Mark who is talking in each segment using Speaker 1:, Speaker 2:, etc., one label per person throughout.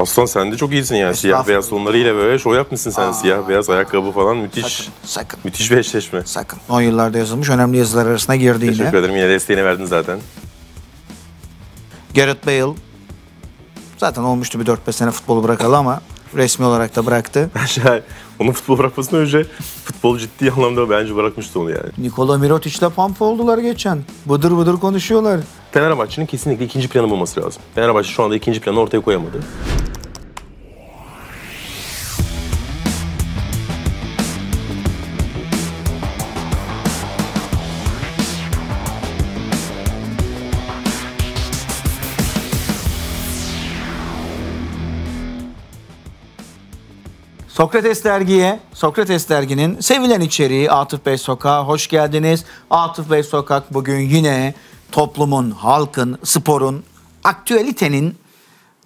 Speaker 1: Aslan sen de çok iyisin yani siyah beyaz tonlarıyla böyle şov yapmışsın sen Aa. siyah beyaz ayakkabı falan müthiş. Sakın, sakın. Müthiş bir eşleşme. Sakın.
Speaker 2: Son yıllarda yazılmış önemli yazılar arasına girdi yine. Teşekkür
Speaker 1: ederim yine desteğini verdin
Speaker 2: zaten. Gareth Bale zaten olmuştu bir 4-5 sene futbolu bırakalı ama resmi olarak da bıraktı. Onun futbol bırakmasından önce futbol ciddi anlamda bence bırakmıştı onu yani. Nikola Mirotic ile Pampa oldular geçen. Budur budur konuşuyorlar.
Speaker 1: Fenerbahçe'nin kesinlikle ikinci planı bulması lazım. Fenerbahçe şu anda ikinci planı ortaya koyamadı.
Speaker 2: Sokrates dergiye, Sokrates derginin sevilen içeriği Atıf Bey Sokak hoş geldiniz. Atıf Bey Sokak bugün yine toplumun, halkın, sporun, aktüelitenin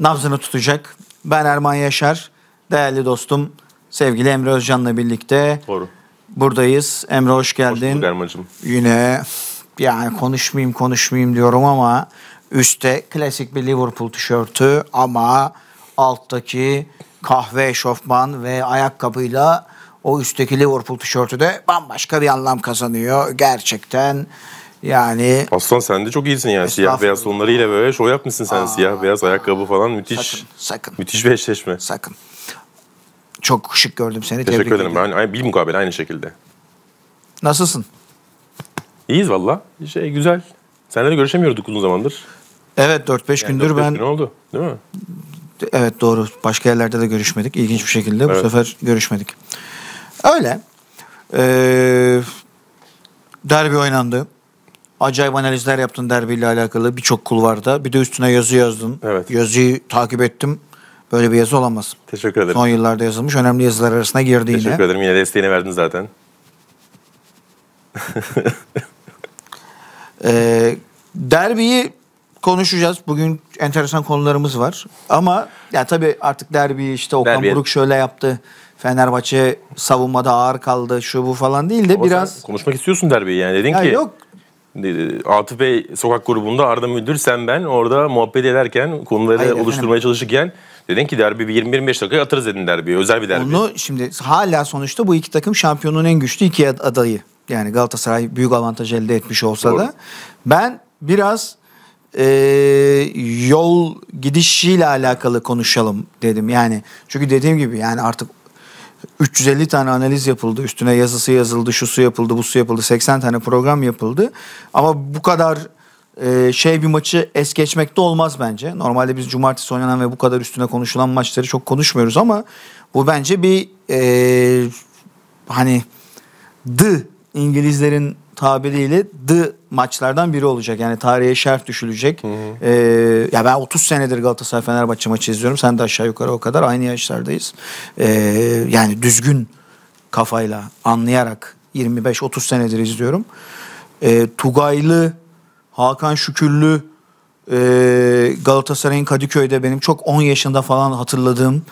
Speaker 2: nabzını tutacak. Ben Erman Yaşar, değerli dostum sevgili Emre Özcan'la birlikte Doğru. buradayız. Emre hoş geldin. Hoş bulduk Yine yani konuşmayayım konuşmayayım diyorum ama üstte klasik bir Liverpool tişörtü ama alttaki kahve şofman ve ayakkabıyla o üstteki Liverpool tişörtü de bambaşka bir anlam kazanıyor. Gerçekten yani...
Speaker 1: Aslan sen de çok iyisin yani siyah beyaz sonlarıyla böyle şov yapmışsın sen Aa, siyah beyaz ayakkabı falan müthiş. Sakın, sakın. Müthiş bir eşleşme. Sakın.
Speaker 2: Çok şık gördüm seni. Teşekkür Tebrik ederim. Ben,
Speaker 1: aynı bir mukabele aynı şekilde. Nasılsın? İyiyiz valla. Şey güzel. Seninle
Speaker 2: görüşemiyorduk uzun zamandır. Evet 4-5 yani gündür 4-5 ben... Gün oldu değil mi? Evet doğru. Başka yerlerde de görüşmedik. İlginç bir şekilde evet. bu sefer görüşmedik. Öyle. Ee, derbi oynandı. Acayip analizler yaptın derbiyle alakalı birçok kulvarda. Bir de üstüne yazı yazdın. Evet. Yazıyı takip ettim. Böyle bir yazı olamaz. Teşekkür ederim. Son yıllarda yazılmış önemli yazılar arasına girdi Teşekkür yine. Teşekkür
Speaker 1: ederim. Yine desteğini verdin zaten.
Speaker 2: ee, derbiyi konuşacağız. Bugün enteresan konularımız var. Ama ya tabii artık derbi işte Okan derbi. Buruk şöyle yaptı. Fenerbahçe savunmada ağır kaldı şu bu falan değil de Ama biraz...
Speaker 1: Konuşmak istiyorsun derbiyi yani dedin ya ki... Yok e, Atıf Bey sokak grubunda Arda Müdür sen ben orada muhabbet ederken konuları Hayır, oluşturmaya efendim. çalışırken dedin ki derbi 20-25 dakika atarız dedin derbiye özel bir derbi.
Speaker 2: Onu şimdi hala sonuçta bu iki takım şampiyonun en güçlü iki adayı. Yani Galatasaray büyük avantaj elde etmiş olsa Doğru. da ben biraz e, yol gidişiyle alakalı konuşalım dedim. Yani çünkü dediğim gibi yani artık 350 tane analiz yapıldı. Üstüne yazısı yazıldı, şu su yapıldı, bu su yapıldı. 80 tane program yapıldı. Ama bu kadar e, şey bir maçı es geçmekte olmaz bence. Normalde biz cumartesi oynanan ve bu kadar üstüne konuşulan maçları çok konuşmuyoruz ama bu bence bir e, hani the İngilizlerin tabiriyle the maçlardan biri olacak. Yani tarihe şerh düşülecek. Hı hı. Ee, ya ben 30 senedir Galatasaray Fenerbahçe maçı izliyorum. Sen de aşağı yukarı o kadar aynı yaşlardayız. Ee, yani düzgün kafayla anlayarak 25-30 senedir izliyorum. Ee, Tugaylı, Hakan Şükürlü, e, Galatasaray'ın Kadıköy'de benim çok 10 yaşında falan hatırladığım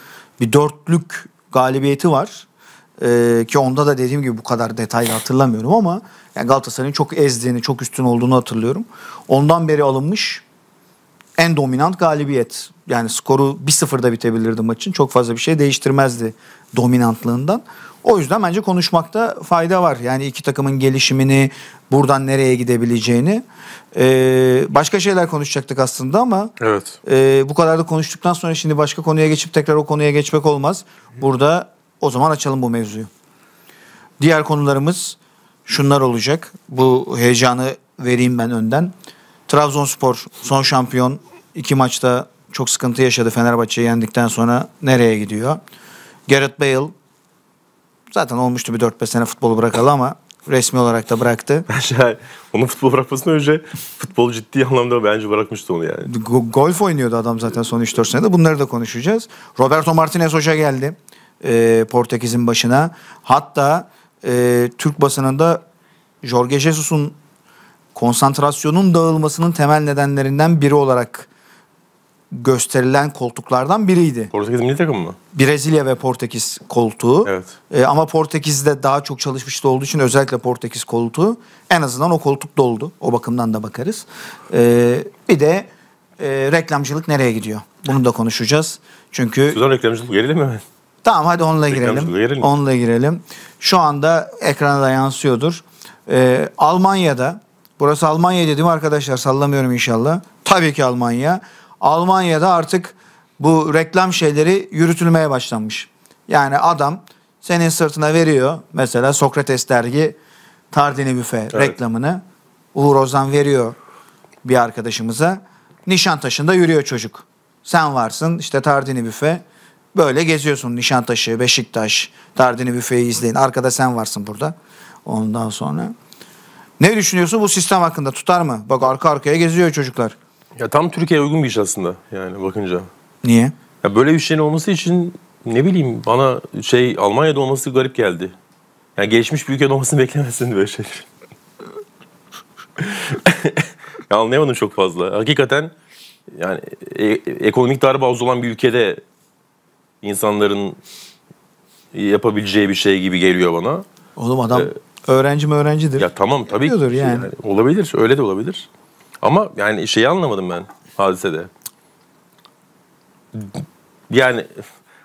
Speaker 2: bir dörtlük galibiyeti var. Ee, ki onda da dediğim gibi bu kadar detaylı hatırlamıyorum ama yani Galatasaray'ın çok ezdiğini, çok üstün olduğunu hatırlıyorum. Ondan beri alınmış en dominant galibiyet. Yani skoru 1-0'da bitebilirdi maçın. Çok fazla bir şey değiştirmezdi dominantlığından. O yüzden bence konuşmakta fayda var. Yani iki takımın gelişimini, buradan nereye gidebileceğini. Ee, başka şeyler konuşacaktık aslında ama evet. e, bu kadar da konuştuktan sonra şimdi başka konuya geçip tekrar o konuya geçmek olmaz. Burada o zaman açalım bu mevzuyu. Diğer konularımız şunlar olacak. Bu heyecanı vereyim ben önden. Trabzonspor son şampiyon. iki maçta çok sıkıntı yaşadı Fenerbahçe'yi yendikten sonra nereye gidiyor? Gareth Bale zaten olmuştu bir 4-5 sene futbolu bırakalı ama resmi olarak da bıraktı. onun futbol bırakmasından önce futbol ciddi anlamda bence bırakmıştı onu yani. golf oynuyordu adam zaten son 3-4 senede. Bunları da konuşacağız. Roberto Martinez hoca geldi e, Portekiz'in başına. Hatta e, Türk basınında Jorge Jesus'un konsantrasyonun dağılmasının temel nedenlerinden biri olarak gösterilen koltuklardan biriydi. Portekiz milli takım mı? Brezilya ve Portekiz koltuğu. Evet. E, ama Portekiz'de daha çok çalışmıştı olduğu için özellikle Portekiz koltuğu en azından o koltuk doldu. O bakımdan da bakarız. E, bir de e, reklamcılık nereye gidiyor? Bunu da konuşacağız. Çünkü... Suzan reklamcılık geride mi hemen? Tamam hadi onunla girelim. girelim. Onunla girelim. Şu anda ekrana da yansıyordur. Ee, Almanya'da, burası Almanya dedim arkadaşlar sallamıyorum inşallah. Tabii ki Almanya. Almanya'da artık bu reklam şeyleri yürütülmeye başlanmış. Yani adam senin sırtına veriyor mesela Sokrates dergi Tardini Büfe evet. reklamını Uğur Ozan veriyor bir arkadaşımıza. Nişantaşı'nda yürüyor çocuk. Sen varsın işte Tardini Büfe Böyle geziyorsun Nişantaşı, Beşiktaş, Tardini büfeyi izleyin. Arkada sen varsın burada. Ondan sonra ne düşünüyorsun bu sistem hakkında? Tutar mı? Bak arka arkaya geziyor çocuklar.
Speaker 1: Ya tam Türkiye'ye uygun bir iş aslında yani bakınca. Niye? Ya böyle bir şeyin olması için ne bileyim bana şey Almanya'da olması garip geldi. Yani gelişmiş bir ülkede olmasını beklemezsin böyle şeyler. ya anlayamadım çok fazla. Hakikaten yani e-, e ekonomik darbe olan bir ülkede insanların yapabileceği bir şey gibi geliyor bana.
Speaker 2: Oğlum adam ee, öğrenci mi öğrencidir?
Speaker 1: Ya tamam tabii ki. Şey yani. yani. Olabilir. Öyle de olabilir. Ama yani şeyi anlamadım ben hadisede. Yani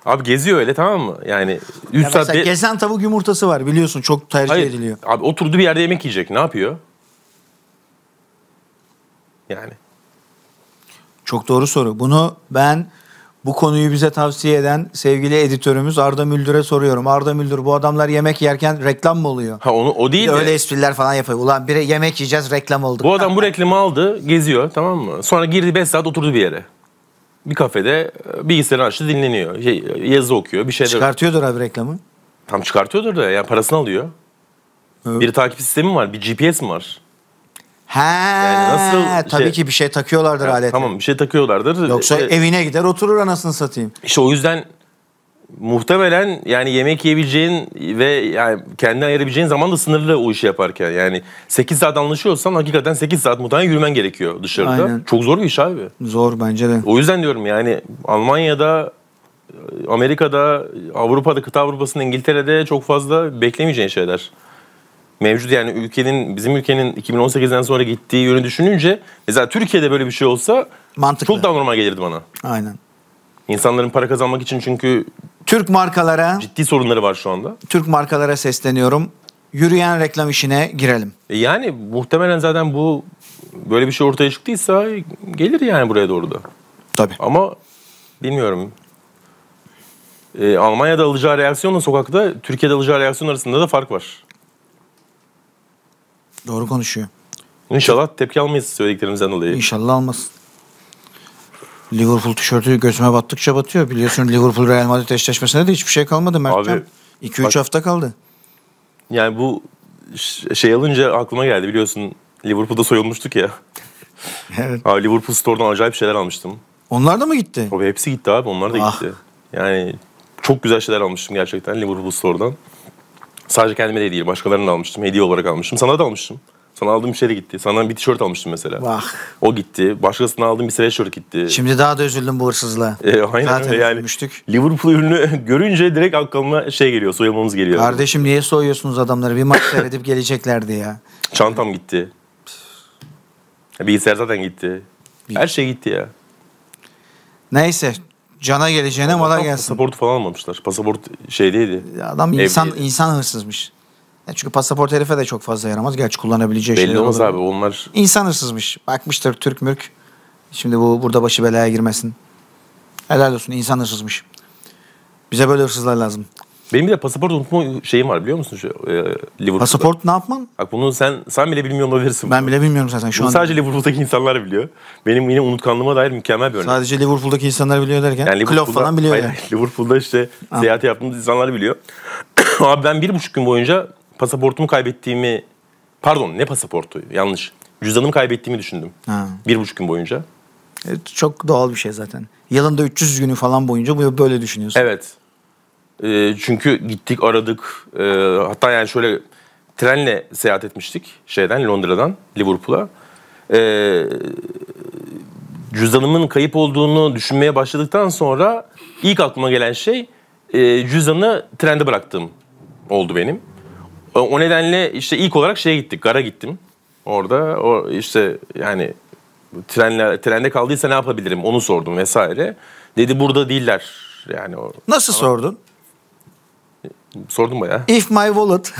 Speaker 1: Abi geziyor öyle tamam mı? Yani 3 ya saat... Gezen
Speaker 2: tavuk yumurtası var biliyorsun çok tercih Hayır, ediliyor. Abi
Speaker 1: oturdu bir yerde yemek yiyecek ne yapıyor?
Speaker 2: Yani. Çok doğru soru. Bunu ben bu konuyu bize tavsiye eden sevgili editörümüz Arda Müldür'e soruyorum. Arda Müldür bu adamlar yemek yerken reklam mı oluyor? Ha
Speaker 1: onu o değil de. Öyle
Speaker 2: espriler falan yapıyor. Ulan bir yemek yiyeceğiz reklam olduk. Bu
Speaker 1: adam bu reklamı aldı geziyor tamam mı? Sonra girdi 5 saat oturdu bir yere. Bir kafede e, bilgisayarını açtı dinleniyor. Şey, yazı okuyor bir şeyler.
Speaker 2: Çıkartıyordur abi reklamı.
Speaker 1: Tam çıkartıyordur da yani parasını alıyor. Evet. Bir takip sistemi var bir GPS mi var?
Speaker 2: He, yani nasıl tabii şey, ki bir şey takıyorlardır alet Tamam
Speaker 1: bir şey takıyorlardır. Yoksa ee, evine
Speaker 2: gider oturur anasını satayım.
Speaker 1: İşte o yüzden muhtemelen yani yemek yiyebileceğin ve yani kendini ayırabileceğin zaman da sınırlı o işi yaparken. Yani 8 saat anlaşıyorsan hakikaten 8 saat muhtemelen yürümen gerekiyor dışarıda. Aynen.
Speaker 2: Çok zor bir iş abi. Zor bence de. O
Speaker 1: yüzden diyorum yani Almanya'da Amerika'da, Avrupa'da, kıta Avrupa'sında İngiltere'de çok fazla beklemeyeceğin şeyler mevcut yani ülkenin bizim ülkenin 2018'den sonra gittiği yönü düşününce mesela Türkiye'de böyle bir şey olsa Mantıklı. çok daha normal gelirdi bana. Aynen. İnsanların para kazanmak için çünkü
Speaker 2: Türk markalara
Speaker 1: ciddi sorunları var şu anda.
Speaker 2: Türk markalara sesleniyorum. Yürüyen reklam işine girelim.
Speaker 1: E yani muhtemelen zaten bu böyle bir şey ortaya çıktıysa gelir yani buraya doğru da. Tabii. Ama bilmiyorum. E, Almanya'da alacağı reaksiyonla sokakta Türkiye'de alacağı reaksiyon arasında da fark var.
Speaker 2: Doğru konuşuyor.
Speaker 1: İnşallah tepki almayız söylediklerimizden
Speaker 2: dolayı. İnşallah almasın. Liverpool tişörtü gözüme battıkça batıyor. Biliyorsun Liverpool Real Madrid eşleşmesinde de hiçbir şey kalmadı Mertcan. 2-3 hafta kaldı.
Speaker 1: Yani bu şey alınca aklıma geldi biliyorsun Liverpool'da soyulmuştuk ya.
Speaker 2: evet.
Speaker 1: Abi Liverpool Store'dan acayip şeyler almıştım.
Speaker 2: Onlar da mı gitti?
Speaker 1: Abi hepsi gitti abi onlar da ah. gitti. Yani çok güzel şeyler almıştım gerçekten Liverpool Store'dan. Sadece kendime de değil, başkalarına almıştım. Hediye olarak almıştım. Sana da almıştım. Sana aldığım bir şey de gitti. Sana bir tişört almıştım mesela. Vah. O gitti. Başkasına aldığım bir sweatshirt gitti. Şimdi
Speaker 2: daha da üzüldüm bu hırsızlığa. E, aynen Zaten öyle
Speaker 1: yani. Üzülmüştük. Liverpool ürünü görünce direkt aklıma şey geliyor, soyulmamız geliyor. Kardeşim
Speaker 2: niye soyuyorsunuz adamları? Bir maç seyredip geleceklerdi ya.
Speaker 1: Çantam gitti. E, bilgisayar zaten gitti. Her şey gitti ya.
Speaker 2: Neyse Cana geleceğine Ama
Speaker 1: mala gelsin. Pasaport falan almamışlar. Pasaport şey Adam insan evliydi.
Speaker 2: insan hırsızmış. Ya çünkü pasaport herife de çok fazla yaramaz. Gerçi kullanabileceği Belli şeyler olmaz olur. abi onlar. İnsan hırsızmış. Bakmıştır Türk mürk. Şimdi bu burada başı belaya girmesin. Helal olsun insan hırsızmış. Bize böyle hırsızlar lazım.
Speaker 1: Benim bir de pasaport unutma şeyim var biliyor musun? Şu, e,
Speaker 2: Liverpool'da. Pasaport ne yapman?
Speaker 1: Bak bunu sen sen bile bilmiyor olabilirsin.
Speaker 2: Ben bile bilmiyorum zaten
Speaker 1: şu an. sadece Liverpool'daki insanlar biliyor. Benim yine unutkanlığıma dair mükemmel bir örnek. Sadece
Speaker 2: Liverpool'daki insanlar biliyor derken yani Klopp falan biliyor hayır, yani.
Speaker 1: Liverpool'da işte Aha. seyahat yaptığımız insanlar biliyor. Abi ben bir buçuk gün boyunca pasaportumu kaybettiğimi... Pardon ne pasaportu yanlış. Cüzdanımı kaybettiğimi düşündüm. Ha. Bir buçuk gün boyunca.
Speaker 2: Evet, çok doğal bir şey zaten. Yılında 300 günü falan boyunca böyle düşünüyorsun. Evet.
Speaker 1: E, çünkü gittik aradık. E, hatta yani şöyle trenle seyahat etmiştik şeyden Londra'dan Liverpool'a. E, cüzdanımın kayıp olduğunu düşünmeye başladıktan sonra ilk aklıma gelen şey e, cüzdanı trende bıraktığım oldu benim. O, o nedenle işte ilk olarak şeye gittik, gara gittim. Orada o işte yani trenle trende kaldıysa ne yapabilirim onu sordum vesaire. Dedi burada değiller yani. Nasıl ama, sordun? Sordum bayağı.
Speaker 2: If my wallet.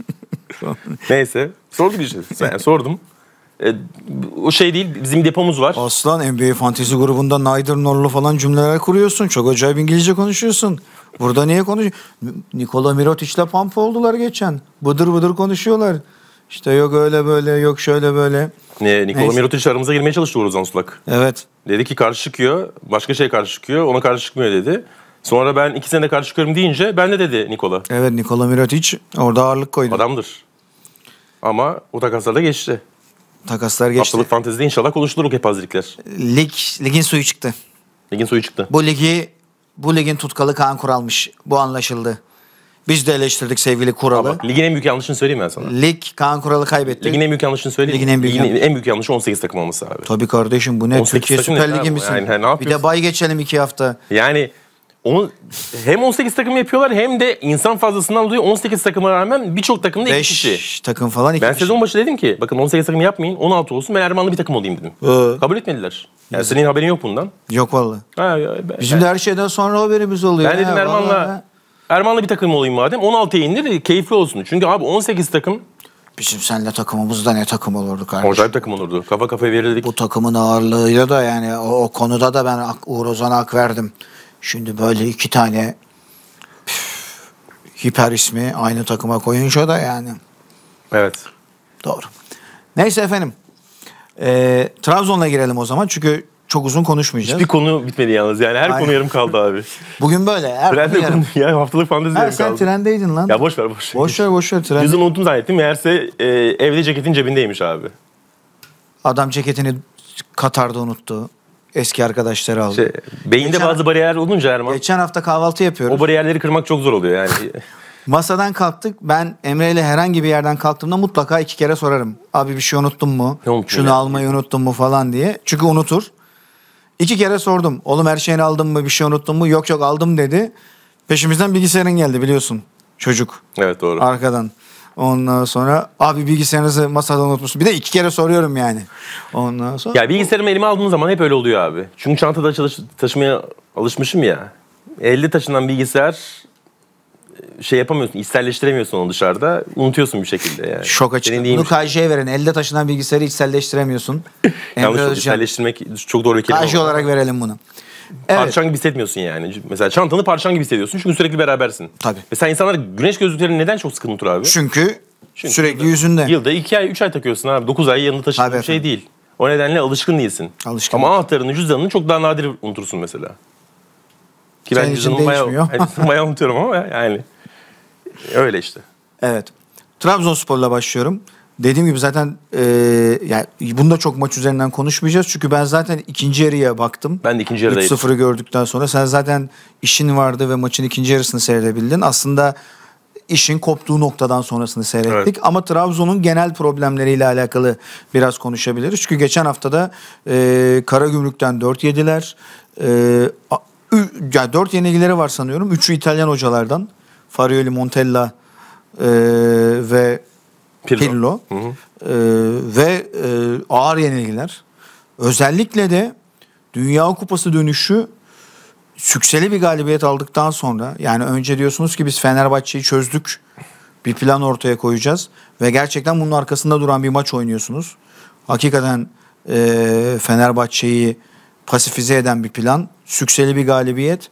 Speaker 2: Neyse. Sorduk işte. Yani sordum. E, o şey değil bizim depomuz var. Aslan NBA Fantezi grubunda Nadir Norlu falan cümleler kuruyorsun. Çok acayip İngilizce konuşuyorsun. Burada niye konuşuyorsun? Nikola Mirotic'le pampa oldular geçen. Bıdır bıdır konuşuyorlar. İşte yok öyle böyle yok şöyle böyle.
Speaker 1: Ne, Nikola Neyse. Mirotic aramıza girmeye çalıştı Uğur Sulak. Evet. Dedi ki karşı çıkıyor. Başka şey karşı çıkıyor. Ona karşı çıkmıyor dedi. Sonra ben iki sene de karşı çıkıyorum deyince ben de dedi Nikola.
Speaker 2: Evet Nikola Mirotic orada ağırlık koydu. Adamdır.
Speaker 1: Ama o takaslar da geçti. Takaslar geçti. Haftalık fantezide
Speaker 2: inşallah konuşulur o kepazelikler. Lig, ligin suyu çıktı. Ligin suyu çıktı. Bu ligi bu ligin tutkalı Kaan Kural'mış. Bu anlaşıldı. Biz de eleştirdik sevgili Kural'ı. Ama ligin
Speaker 1: en büyük yanlışını söyleyeyim ben sana.
Speaker 2: Lig Kaan Kural'ı kaybetti. Ligin en
Speaker 1: büyük yanlışını söyleyeyim. Ligin en büyük, Ligin en büyük yanlışı 18 takım olması abi. Tabii kardeşim bu ne? Türkiye takım Süper ne Ligi misin? Yani, ne Bir de
Speaker 2: bay geçelim iki hafta.
Speaker 1: Yani On, hem 18 takım yapıyorlar hem de insan fazlasından dolayı 18 takıma rağmen birçok takımda 5 kişi. takım falan iki ben kişi. sezon başı dedim ki bakın 18 takım yapmayın 16 olsun ben Erman'la bir takım olayım dedim. Ee. Kabul etmediler. Yani senin haberin yok bundan. Yok vallahi.
Speaker 2: Bizim de her şeyden sonra haberimiz oluyor. Ben dedim Erman'la
Speaker 1: Erman'la bir takım olayım madem 16'ya indir keyifli olsun. Çünkü
Speaker 2: abi 18 takım Bizim seninle takımımızda ne takım olurdu kardeşim. Acayip takım olurdu. Kafa kafaya verirdik. Bu takımın ağırlığıyla da yani o, o konuda da ben Uğur Ozan'a hak verdim. Şimdi böyle iki tane püf, hiper ismi aynı takıma koyunca da yani. Evet. Doğru. Neyse efendim. E, Trabzon'la girelim o zaman çünkü çok uzun konuşmayacağız. Hiçbir konu
Speaker 1: bitmedi yalnız yani her Aynen. konu yarım kaldı abi. Bugün böyle her Trende konu yarım. Ya haftalık fantezi yarım sen
Speaker 2: trendeydin lan. Ya
Speaker 1: boş ver boş ver. Boş ver boş ver trend. Yüzünü unuttum zannettim meğerse e, evde ceketin cebindeymiş abi.
Speaker 2: Adam ceketini Katar'da unuttu eski arkadaşları aldım. Şey, beyinde geçen, bazı bariyer olunca Erman. Geçen hafta kahvaltı yapıyoruz. O bariyerleri kırmak çok zor oluyor yani. Masadan kalktık. Ben Emre ile herhangi bir yerden kalktığımda mutlaka iki kere sorarım. Abi bir şey unuttun mu? Ne Şunu ya? almayı unuttun mu falan diye. Çünkü unutur. İki kere sordum. Oğlum her şeyini aldın mı? Bir şey unuttun mu? Yok yok aldım dedi. Peşimizden bilgisayarın geldi biliyorsun. Çocuk. Evet doğru. Arkadan. Ondan sonra abi bilgisayarınızı masada unutmuşsun. Bir de iki kere soruyorum yani. Ondan sonra.
Speaker 1: Ya bilgisayarımı elime aldığım zaman hep öyle oluyor abi. Çünkü çantada çalış, taşımaya alışmışım ya. Elde taşınan bilgisayar e, şey yapamıyorsun, içselleştiremiyorsun onu dışarıda. Unutuyorsun bir şekilde yani. Şok açık. Bunu
Speaker 2: KJ'ye verin. Elde taşınan bilgisayarı içselleştiremiyorsun.
Speaker 1: Yanlış oldu. İçselleştirmek çok doğru bir kelime. KJ olarak verelim bunu. Evet. Parçan gibi hissetmiyorsun yani. Mesela çantanı parçan gibi hissediyorsun çünkü sürekli berabersin. Tabii. Ve sen insanlar güneş gözlüklerini neden çok sıkı unutur abi? Çünkü, çünkü sürekli yılda, yüzünde. Yılda 2 ay 3 ay takıyorsun abi. 9 ay yanında taşıdığın bir şey değil. O nedenle alışkın değilsin. Alışkın. Ama anahtarını, cüzdanını çok daha nadir unutursun mesela.
Speaker 2: Ki Senin cüzdanımı bayağı,
Speaker 1: bayağı unutuyorum ama yani öyle işte.
Speaker 2: Evet. Trabzonspor'la başlıyorum dediğim gibi zaten e, yani bunda çok maç üzerinden konuşmayacağız. Çünkü ben zaten ikinci yarıya baktım. Ben de ikinci yarıdayım. 3-0'ı gördükten sonra sen zaten işin vardı ve maçın ikinci yarısını seyredebildin. Aslında işin koptuğu noktadan sonrasını seyrettik. Evet. Ama Trabzon'un genel problemleriyle alakalı biraz konuşabiliriz. Çünkü geçen haftada e, Karagümrük'ten 4 yediler. E, yani 4 yenilgileri var sanıyorum. 3'ü İtalyan hocalardan. Farioli, Montella e, ve Pirlo, Pirlo. Hı hı. E, ve e, ağır yenilgiler. Özellikle de Dünya Kupası dönüşü sükseli bir galibiyet aldıktan sonra yani önce diyorsunuz ki biz Fenerbahçe'yi çözdük. Bir plan ortaya koyacağız ve gerçekten bunun arkasında duran bir maç oynuyorsunuz. Hakikaten e, Fenerbahçe'yi pasifize eden bir plan, sükseli bir galibiyet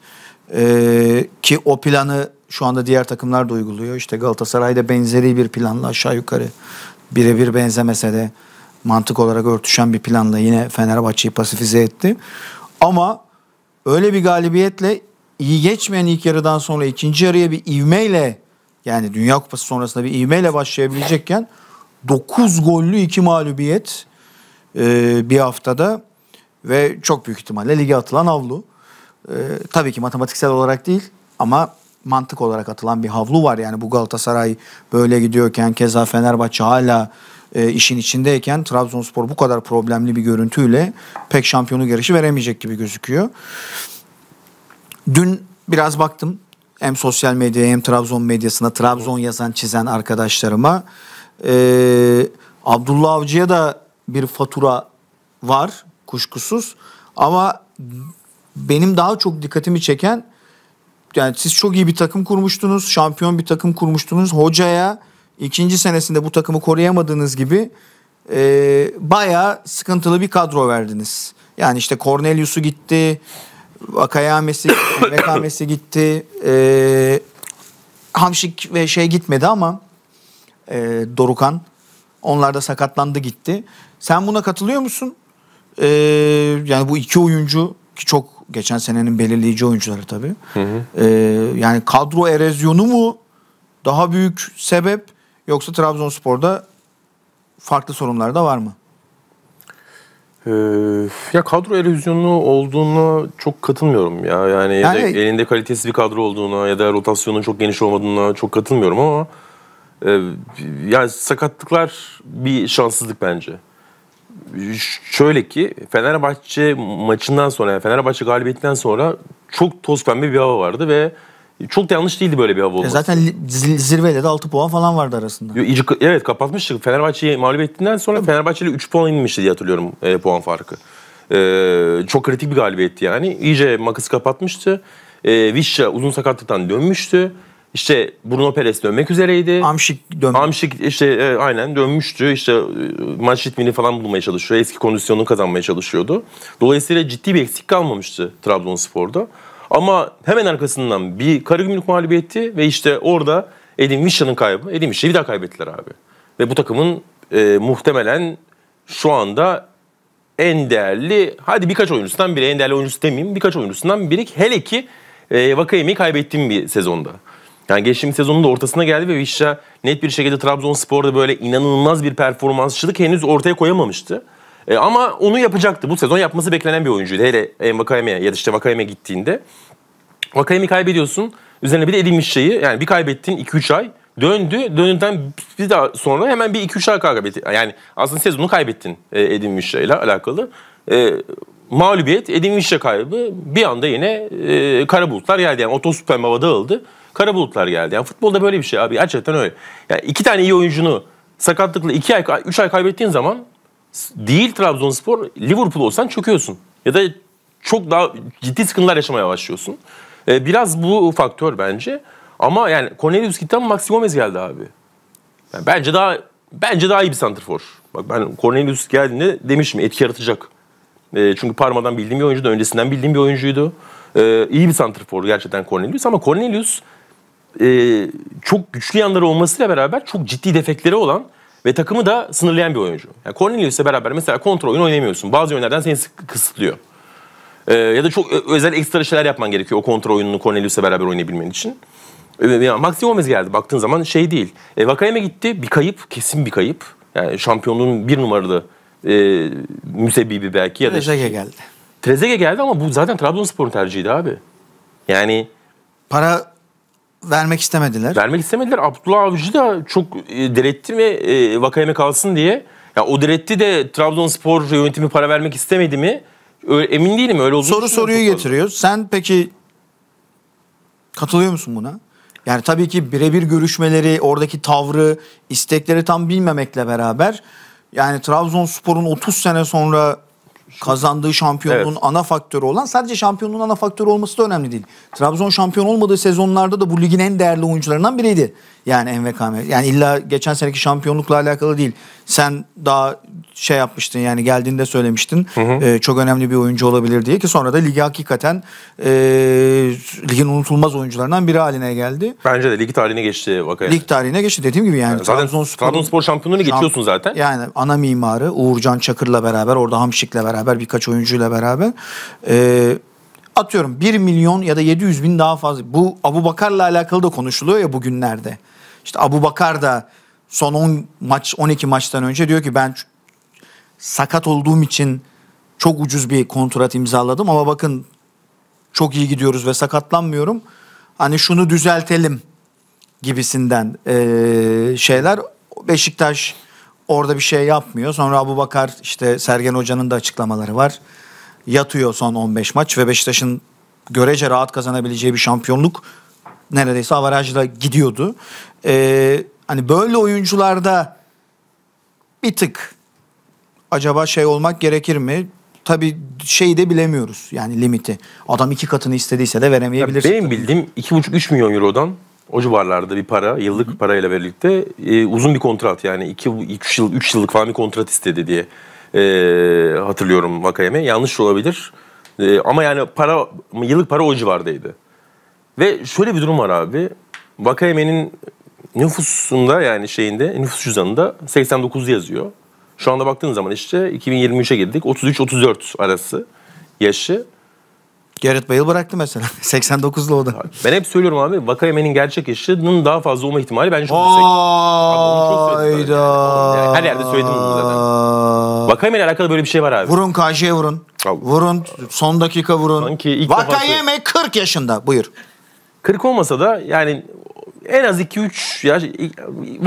Speaker 2: e, ki o planı şu anda diğer takımlar da uyguluyor. İşte Galatasaray'da benzeri bir planla aşağı yukarı birebir benzemese de mantık olarak örtüşen bir planla yine Fenerbahçe'yi pasifize etti. Ama öyle bir galibiyetle iyi geçmeyen ilk yarıdan sonra ikinci yarıya bir ivmeyle yani Dünya Kupası sonrasında bir ivmeyle başlayabilecekken 9 gollü 2 mağlubiyet e, bir haftada ve çok büyük ihtimalle lige atılan avlu. E, tabii ki matematiksel olarak değil ama mantık olarak atılan bir havlu var. Yani bu Galatasaray böyle gidiyorken keza Fenerbahçe hala e, işin içindeyken Trabzonspor bu kadar problemli bir görüntüyle pek şampiyonu yarışı veremeyecek gibi gözüküyor. Dün biraz baktım hem sosyal medyaya hem Trabzon medyasına Trabzon yazan çizen arkadaşlarıma. Ee, Abdullah Avcı'ya da bir fatura var kuşkusuz ama benim daha çok dikkatimi çeken yani siz çok iyi bir takım kurmuştunuz, şampiyon bir takım kurmuştunuz. Hocaya ikinci senesinde bu takımı koruyamadığınız gibi e, bayağı sıkıntılı bir kadro verdiniz. Yani işte Cornelius'u gitti, Akayamesi, Mekamesi gitti, e, Hamşik ve şey gitmedi ama e, Dorukan. Onlar da sakatlandı gitti. Sen buna katılıyor musun? E, yani bu iki oyuncu ki çok Geçen senenin belirleyici oyuncuları tabii. Hı hı. E, yani kadro erozyonu mu daha büyük sebep yoksa Trabzonspor'da farklı sorunlar da var mı?
Speaker 1: Ee, ya kadro erozyonu olduğuna çok katılmıyorum ya. Yani, yani elinde kalitesiz bir kadro olduğuna ya da rotasyonun çok geniş olmadığına çok katılmıyorum ama e, yani sakatlıklar bir şanssızlık bence şöyle ki Fenerbahçe maçından sonra yani Fenerbahçe galibiyetinden sonra çok toz pembe bir hava vardı ve çok da yanlış değildi böyle bir hava olması. E zaten
Speaker 2: zirveyle de 6 puan falan vardı arasında.
Speaker 1: Evet kapatmıştık. Fenerbahçe'yi mağlup ettiğinden sonra Fenerbahçe ile 3 puan inmişti diye hatırlıyorum e, puan farkı. E, çok kritik bir galibiyetti yani. İyice makası kapatmıştı. E, Vişça uzun sakatlıktan dönmüştü. İşte Bruno Perez dönmek üzereydi. Amşik dönmüş. Amşik işte e, aynen dönmüştü. İşte e, maç ritmini falan bulmaya çalışıyor. Eski kondisyonunu kazanmaya çalışıyordu. Dolayısıyla ciddi bir eksik kalmamıştı Trabzonspor'da. Ama hemen arkasından bir Karagümrük mağlubiyeti ve işte orada Edin Vişan'ın kaybı. Edin Vişan'ı bir daha kaybettiler abi. Ve bu takımın e, muhtemelen şu anda en değerli, hadi birkaç oyuncusundan biri, en değerli oyuncusu demeyeyim, birkaç oyuncusundan biri. Hele ki e, Vakayemi'yi kaybettiğim bir sezonda. Yani geçtiğimiz sezonun da ortasına geldi ve Vişça net bir şekilde Trabzonspor'da böyle inanılmaz bir performansçılık henüz ortaya koyamamıştı. E, ama onu yapacaktı. Bu sezon yapması beklenen bir oyuncuydu. Hele e, Vakayeme'ye ya da işte Vakayeme'ye gittiğinde. Vakayemi kaybediyorsun. Üzerine bir de edinmiş şeyi. Yani bir kaybettin 2-3 ay. Döndü. Döndükten bir daha sonra hemen bir 2-3 ay kaybetti. Yani aslında sezonu kaybettin e, edinmiş şeyle alakalı. E, mağlubiyet, edinmiş kaybı bir anda yine e, kara bulutlar geldi. Yani otosüpermava dağıldı kara bulutlar geldi. Yani futbolda böyle bir şey abi. Gerçekten öyle. Yani iki tane iyi oyuncunu sakatlıkla iki ay, üç ay kaybettiğin zaman değil Trabzonspor, Liverpool olsan çöküyorsun. Ya da çok daha ciddi sıkıntılar yaşamaya başlıyorsun. Ee, biraz bu faktör bence. Ama yani Cornelius gitti ama Maxi Gomez geldi abi. Yani bence daha bence daha iyi bir santrfor. Bak ben Cornelius geldiğinde demişim etki yaratacak. E, çünkü parmadan bildiğim bir oyuncuydu. Öncesinden bildiğim bir oyuncuydu. E, iyi bir santrfor gerçekten Cornelius. Ama Cornelius e, çok güçlü yanları olmasıyla beraber çok ciddi defekleri olan ve takımı da sınırlayan bir oyuncu. Yani Cornelius'la beraber mesela kontrol oyunu oynayamıyorsun. Bazı yönlerden seni kısıtlıyor. E, ya da çok e, özel ekstra şeyler yapman gerekiyor o kontrol oyununu Cornelius'la beraber oynayabilmen için. E, Maxi Gomez geldi baktığın zaman şey değil. E, Vakayeme gitti bir kayıp kesin bir kayıp. Yani şampiyonluğun bir numaralı e, müsebbibi belki ya da... Trezege geldi. Trezege geldi ama bu zaten Trabzonspor'un tercihiydi abi. Yani... Para vermek istemediler. Vermek istemediler. Abdullah Avcı da çok e, diretti ve e, vakayeme kalsın diye. Ya o diretti de Trabzonspor yönetimi para vermek istemedi mi? Öyle, emin değilim öyle olduğunu Soru soruyu getiriyor. Sen peki
Speaker 2: katılıyor musun buna? Yani tabii ki birebir görüşmeleri, oradaki tavrı, istekleri tam bilmemekle beraber yani Trabzonspor'un 30 sene sonra kazandığı şampiyonluğun evet. ana faktörü olan sadece şampiyonluğun ana faktörü olması da önemli değil. Trabzon şampiyon olmadığı sezonlarda da bu ligin en değerli oyuncularından biriydi. Yani MVKM. Yani illa geçen seneki şampiyonlukla alakalı değil. Sen daha şey yapmıştın yani geldiğinde söylemiştin. Hı hı. E, çok önemli bir oyuncu olabilir diye ki sonra da ligi hakikaten e, ligin unutulmaz oyuncularından biri haline geldi.
Speaker 1: Bence de ligi tarihine geçti vakaya. Lig
Speaker 2: tarihine geçti dediğim gibi yani. yani Trabzonspor, Trabzonspor şampiyonluğunu geçiyorsun zaten. Yani ana mimarı Uğurcan Çakır'la beraber orada Hamşik'le beraber beraber birkaç oyuncuyla beraber e, atıyorum 1 milyon ya da 700 bin daha fazla. Bu Abu Bakar'la alakalı da konuşuluyor ya bugünlerde. işte Abu Bakar da son 10 maç 12 maçtan önce diyor ki ben sakat olduğum için çok ucuz bir kontrat imzaladım ama bakın çok iyi gidiyoruz ve sakatlanmıyorum. Hani şunu düzeltelim gibisinden e, şeyler Beşiktaş Orada bir şey yapmıyor. Sonra Abu Bakar işte Sergen Hoca'nın da açıklamaları var. Yatıyor son 15 maç ve Beşiktaş'ın görece rahat kazanabileceği bir şampiyonluk neredeyse avarajla gidiyordu. Ee, hani böyle oyuncularda bir tık acaba şey olmak gerekir mi? Tabi şey de bilemiyoruz yani limiti. Adam iki katını istediyse de veremeyebilir. Ya benim tabii. bildiğim 2,5-3
Speaker 1: milyon eurodan o civarlarda bir para, yıllık Hı. parayla birlikte e, uzun bir kontrat yani 2 3 yıl 3 yıllık falan bir kontrat istedi diye e, hatırlıyorum Vakayeme. Yanlış olabilir. E, ama yani para yıllık para o civardaydı. Ve şöyle bir durum var abi. Vakayeme'nin nüfusunda yani şeyinde nüfus cüzdanında 89 yazıyor. Şu anda baktığın zaman işte 2023'e girdik. 33-34 arası yaşı.
Speaker 2: Garrett Bale bıraktı mesela. 89'lu
Speaker 1: o da. Ben hep söylüyorum abi Wakayeme'nin gerçek yaşının daha fazla olma ihtimali bence çok yüksek.
Speaker 2: Hayda. Yani her yerde söyledim bunu zaten. Vakayeme alakalı böyle bir şey var abi. Vurun karşıya vurun. Vurun son dakika vurun. Wakayeme ilk 40 yaşında buyur.
Speaker 1: 40 olmasa da yani en az 2-3 yaş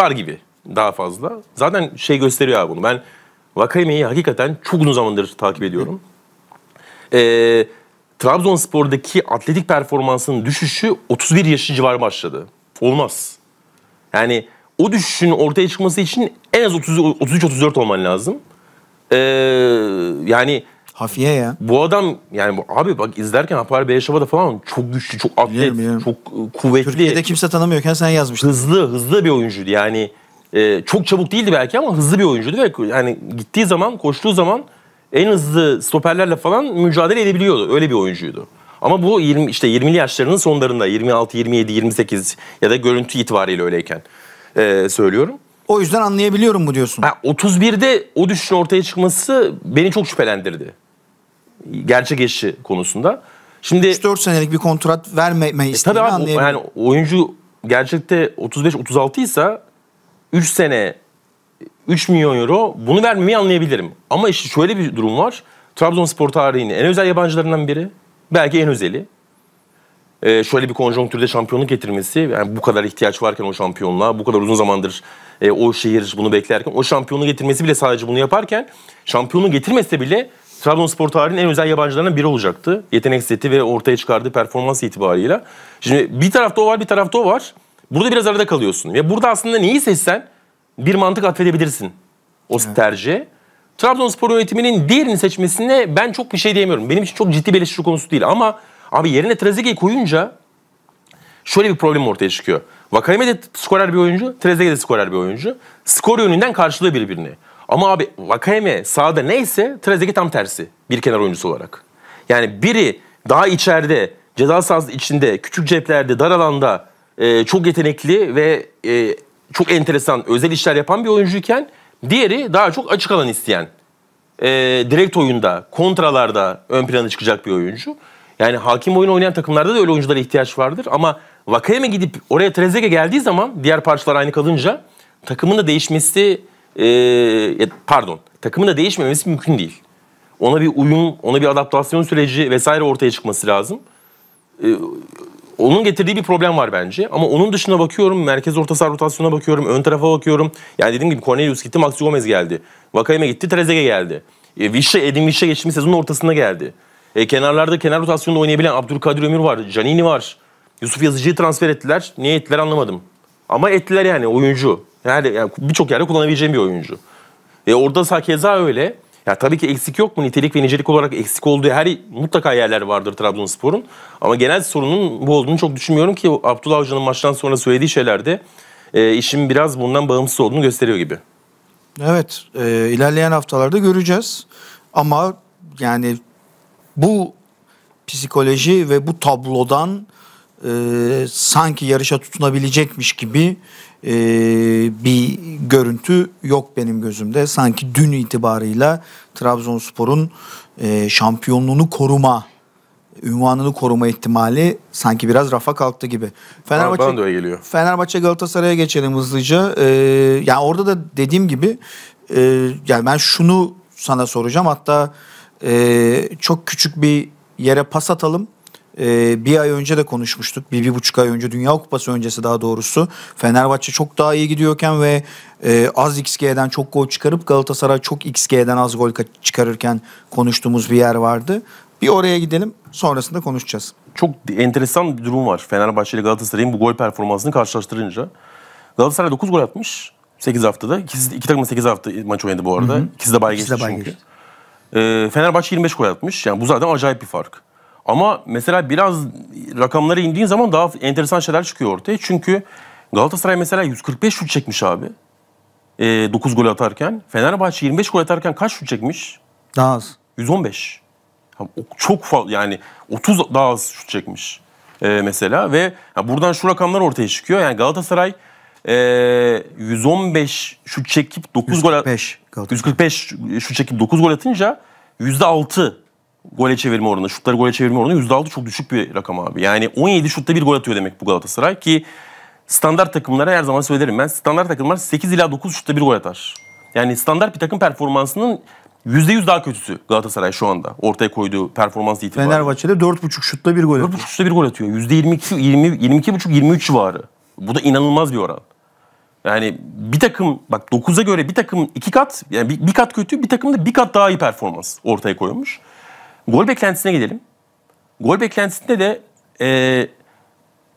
Speaker 1: var gibi daha fazla. Zaten şey gösteriyor abi bunu. Ben Wakayeme'yi hakikaten çok uzun zamandır takip ediyorum. Ee, Trabzonspor'daki atletik performansının düşüşü 31 yaşı civarı başladı. Olmaz. Yani o düşüşün ortaya çıkması için en az 33-34 olman lazım. Ee, yani Hafiye ya. Bu adam yani bu, abi bak izlerken Hapar Beyeşaba'da falan çok güçlü, çok atlet, biliyorum, biliyorum. çok e, kuvvetli. Türkiye'de kimse tanımıyorken sen yazmıştın. Hızlı, hızlı bir oyuncuydu yani. E, çok çabuk değildi belki ama hızlı bir oyuncuydu ve yani gittiği zaman, koştuğu zaman en hızlı stoperlerle falan mücadele edebiliyordu. Öyle bir oyuncuydu. Ama bu 20 işte 20'li yaşlarının sonlarında 26, 27, 28 ya da görüntü itibariyle öyleyken e, söylüyorum. O yüzden anlayabiliyorum bu diyorsun. Ha, 31'de o düşüşün ortaya çıkması beni çok şüphelendirdi. Gerçek eşi konusunda.
Speaker 2: Şimdi 3-4 senelik bir kontrat vermeme e, tabii abi, yani
Speaker 1: oyuncu gerçekte 35-36 ise 3 sene 3 milyon euro bunu vermemeyi anlayabilirim. Ama işte şöyle bir durum var. Trabzonspor tarihinin en özel yabancılarından biri. Belki en özeli. Ee, şöyle bir konjonktürde şampiyonluk getirmesi. Yani bu kadar ihtiyaç varken o şampiyonluğa, bu kadar uzun zamandır e, o şehir bunu beklerken, o şampiyonu getirmesi bile sadece bunu yaparken, şampiyonu getirmese bile Trabzonspor tarihinin en özel yabancılarından biri olacaktı. Yetenek seti ve ortaya çıkardığı performans itibarıyla. Şimdi bir tarafta o var, bir tarafta o var. Burada biraz arada kalıyorsun. Ve burada aslında neyi seçsen bir mantık atfedebilirsin o evet. tercihe. Trabzonspor yönetiminin diğerini seçmesine ben çok bir şey diyemiyorum. Benim için çok ciddi bir eleştiri konusu değil ama abi yerine Trezeguet'i koyunca şöyle bir problem ortaya çıkıyor. Vakayeme de skorer bir oyuncu, Trezeguet de skorer bir oyuncu. Skor yönünden karşılıyor birbirini. Ama abi Vakayeme sağda neyse Trezeguet tam tersi bir kenar oyuncusu olarak. Yani biri daha içeride, ceza sahası içinde, küçük ceplerde, dar alanda e, çok yetenekli ve e, çok enteresan özel işler yapan bir oyuncuyken diğeri daha çok açık alan isteyen. E, direkt oyunda, kontralarda ön plana çıkacak bir oyuncu. Yani hakim oyun oynayan takımlarda da öyle oyunculara ihtiyaç vardır. Ama Vakayeme gidip oraya Trezege geldiği zaman diğer parçalar aynı kalınca takımın da değişmesi e, pardon takımın da değişmemesi mümkün değil. Ona bir uyum, ona bir adaptasyon süreci vesaire ortaya çıkması lazım. E, onun getirdiği bir problem var bence. Ama onun dışına bakıyorum. Merkez orta saha rotasyonuna bakıyorum. Ön tarafa bakıyorum. Yani dediğim gibi Cornelius gitti. Maxi Gomez geldi. Vakayeme gitti. Trezeguet geldi. E, Vişe, Edin Vişe geçtiğimiz sezonun ortasına geldi. E, kenarlarda kenar rotasyonda oynayabilen Abdülkadir Ömür var. Canini var. Yusuf Yazıcı'yı transfer ettiler. Niye ettiler anlamadım. Ama ettiler yani oyuncu. Yani, yani birçok yerde kullanabileceğim bir oyuncu. E, orada keza öyle. Ya tabii ki eksik yok mu? Nitelik ve nicelik olarak eksik olduğu her mutlaka yerler vardır Trabzonspor'un. Ama genel sorunun bu olduğunu çok düşünmüyorum ki Abdullah Hoca'nın maçtan sonra söylediği şeylerde e, işin biraz bundan bağımsız olduğunu gösteriyor gibi.
Speaker 2: Evet, e, ilerleyen haftalarda göreceğiz. Ama yani bu psikoloji ve bu tablodan e, sanki yarışa tutunabilecekmiş gibi e, bir görüntü yok benim gözümde. Sanki dün itibarıyla Trabzonspor'un e, şampiyonluğunu koruma ünvanını koruma ihtimali sanki biraz rafa kalktı gibi. Fenerbahçe Aa, öyle geliyor. Fenerbahçe Galatasaray'a geçelim hızlıca. Ee, yani orada da dediğim gibi e, yani ben şunu sana soracağım. Hatta e, çok küçük bir yere pas atalım e, bir ay önce de konuşmuştuk. Bir, bir buçuk ay önce Dünya Kupası öncesi daha doğrusu. Fenerbahçe çok daha iyi gidiyorken ve e, az XG'den çok gol çıkarıp Galatasaray çok XG'den az gol çıkarırken konuştuğumuz bir yer vardı. Bir oraya gidelim sonrasında konuşacağız. Çok enteresan bir durum
Speaker 1: var Fenerbahçe ile Galatasaray'ın bu gol performansını karşılaştırınca. Galatasaray 9 gol atmış 8 haftada. İkisi, iki takım da 8 hafta maç oynadı bu arada. Hı hı. İkisi de bay geçti çünkü. Ee, Fenerbahçe 25 gol atmış. Yani bu zaten acayip bir fark. Ama mesela biraz rakamları indiğin zaman daha enteresan şeyler çıkıyor ortaya. Çünkü Galatasaray mesela 145 şut çekmiş abi. E, ee, 9 gol atarken. Fenerbahçe 25 gol atarken kaç şut çekmiş? Daha az. 115. Çok fazla yani 30 daha az şut çekmiş e, mesela ve buradan şu rakamlar ortaya çıkıyor. Yani Galatasaray e, 115 şut çekip 9 145, gol at, 145 şut çekip 9 gol atınca %6 gole çevirme oranı, şutları gole çevirme oranı %6 çok düşük bir rakam abi. Yani 17 şutta bir gol atıyor demek bu Galatasaray ki standart takımlara her zaman söylerim ben. Standart takımlar 8 ila 9 şutta bir gol atar. Yani standart bir takım performansının %100 daha kötüsü Galatasaray şu anda ortaya koyduğu performans itibariyle. Fenerbahçe'de 4,5 şutta bir gol atıyor. 4,5 şutta bir gol atıyor. %22, 20, 22,5-23 civarı. Bu da inanılmaz bir oran. Yani bir takım bak 9'a göre bir takım iki kat yani bir, bir kat kötü bir takım da bir kat daha iyi performans ortaya koymuş. Gol beklentisine gelelim. Gol beklentisinde de e,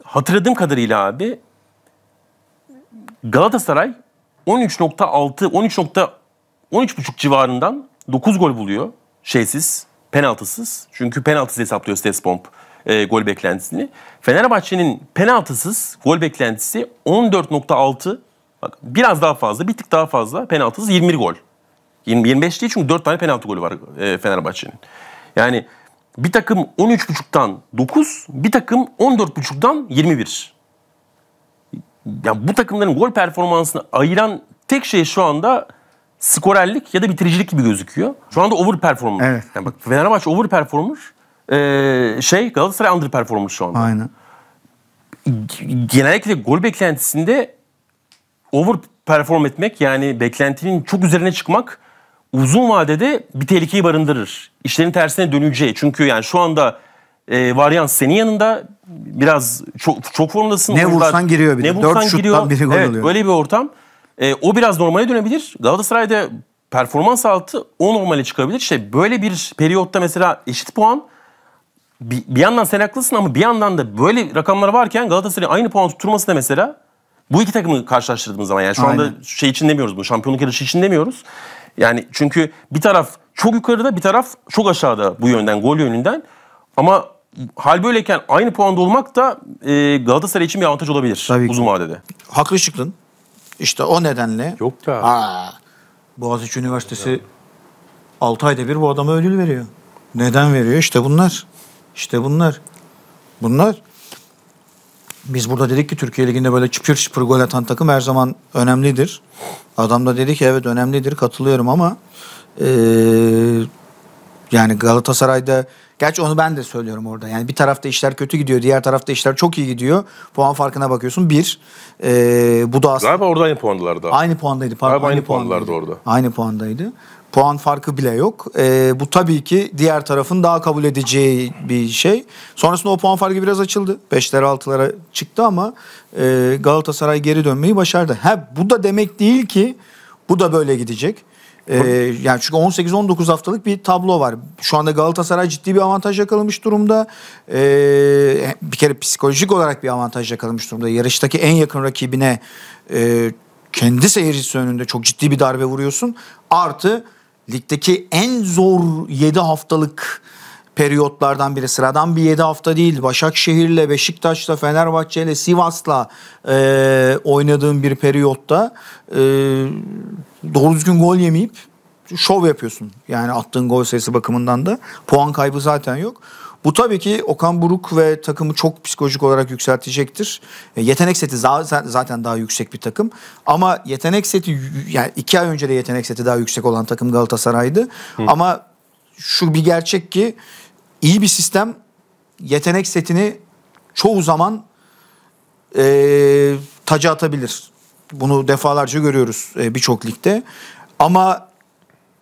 Speaker 1: hatırladığım kadarıyla abi Galatasaray 13.6 13. 13.5 civarından 9 gol buluyor şeysiz, penaltısız. Çünkü penaltısız hesaplıyor Stespomp e, gol beklentisini. Fenerbahçe'nin penaltısız gol beklentisi 14.6 bak biraz daha fazla, bir tık daha fazla penaltısız 21 gol. 20, 25 değil çünkü 4 tane penaltı golü var e, Fenerbahçe'nin. Yani bir takım 13.5'tan 9, bir takım 14.5'tan 21. Yani bu takımların gol performansını ayıran tek şey şu anda skorellik ya da bitiricilik gibi gözüküyor. Şu anda over performer. Evet. Yani bak Fenerbahçe over performer, ee, şey Galatasaray under performer şu anda. Aynen. Genellikle gol beklentisinde over perform etmek yani beklentinin çok üzerine çıkmak uzun vadede bir tehlikeyi barındırır. İşlerin tersine döneceği. Çünkü yani şu anda e, varyans senin yanında biraz çok çok formdasın. Ne vursan Burada, giriyor bir de. Ne vursan Dört şuttan giriyor. biri gol evet, oluyor. Böyle bir ortam. E, o biraz normale dönebilir. Galatasaray'da performans altı o normale çıkabilir. İşte böyle bir periyotta mesela eşit puan bir, bir yandan sen haklısın ama bir yandan da böyle rakamlar varken Galatasaray'ın aynı puan tutturması da mesela bu iki takımı karşılaştırdığımız zaman yani şu Aynen. anda şey için demiyoruz bunu şampiyonluk yarışı için demiyoruz. Yani çünkü bir taraf çok yukarıda bir taraf çok aşağıda bu yönden gol yönünden. Ama hal böyleyken aynı puanda olmak da e, Galatasaray için bir avantaj olabilir Tabii ki. uzun vadede.
Speaker 2: Haklı çıktın. İşte o nedenle. Yok da. Aa, Boğaziçi Üniversitesi ya. 6 ayda bir bu adama ödül veriyor. Neden veriyor? İşte bunlar. İşte bunlar. Bunlar biz burada dedik ki Türkiye Ligi'nde böyle çıpır çıpır gol atan takım her zaman önemlidir. Adam da dedi ki evet önemlidir katılıyorum ama ee, yani Galatasaray'da gerçi onu ben de söylüyorum orada. Yani bir tarafta işler kötü gidiyor, diğer tarafta işler çok iyi gidiyor. Puan farkına bakıyorsun bir. Ee, bu da aslında... Galiba
Speaker 1: orada aynı puandılar Aynı
Speaker 2: puandaydı. Pardon, Galiba aynı, aynı puandaydı. orada. Aynı puandaydı. Puan farkı bile yok. E, bu tabii ki diğer tarafın daha kabul edeceği bir şey. Sonrasında o puan farkı biraz açıldı. 5'lere altılara çıktı ama e, Galatasaray geri dönmeyi başardı. Ha bu da demek değil ki bu da böyle gidecek. E, yani çünkü 18-19 haftalık bir tablo var. Şu anda Galatasaray ciddi bir avantaj yakalamış durumda. E, bir kere psikolojik olarak bir avantaj yakalamış durumda. Yarıştaki en yakın rakibine e, kendi seyircisi önünde çok ciddi bir darbe vuruyorsun. Artı ligdeki en zor 7 haftalık periyotlardan biri. Sıradan bir 7 hafta değil. Başakşehir'le, Beşiktaş'la, Fenerbahçe'yle, Sivas'la e, oynadığın bir periyotta e, doğru düzgün gol yemeyip şov yapıyorsun. Yani attığın gol sayısı bakımından da puan kaybı zaten yok. Bu tabii ki Okan Buruk ve takımı çok psikolojik olarak yükseltecektir. E, yetenek seti zaten zaten daha yüksek bir takım ama yetenek seti yani iki ay önce de yetenek seti daha yüksek olan takım Galatasaray'dı. Hı. Ama şu bir gerçek ki iyi bir sistem yetenek setini çoğu zaman e, taca atabilir. Bunu defalarca görüyoruz e, birçok ligde. Ama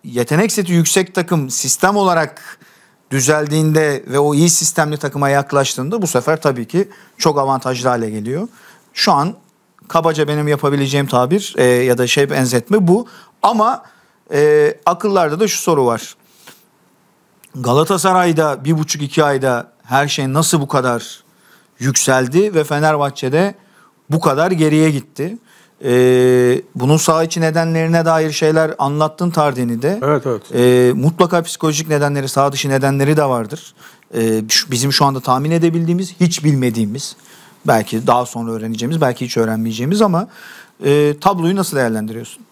Speaker 2: yetenek seti yüksek takım sistem olarak düzeldiğinde ve o iyi sistemli takıma yaklaştığında bu sefer tabii ki çok avantajlı hale geliyor. Şu an kabaca benim yapabileceğim tabir e, ya da şey benzetme bu. Ama e, akıllarda da şu soru var. Galatasaray'da bir buçuk iki ayda her şey nasıl bu kadar yükseldi ve Fenerbahçe'de bu kadar geriye gitti? E, bunun sağ içi nedenlerine dair şeyler anlattın Tardini de. Evet evet. E, mutlaka psikolojik nedenleri, sağ dışı nedenleri de vardır. E, bizim şu anda tahmin edebildiğimiz, hiç bilmediğimiz, belki daha sonra öğreneceğimiz, belki hiç öğrenmeyeceğimiz ama e, tabloyu nasıl değerlendiriyorsun?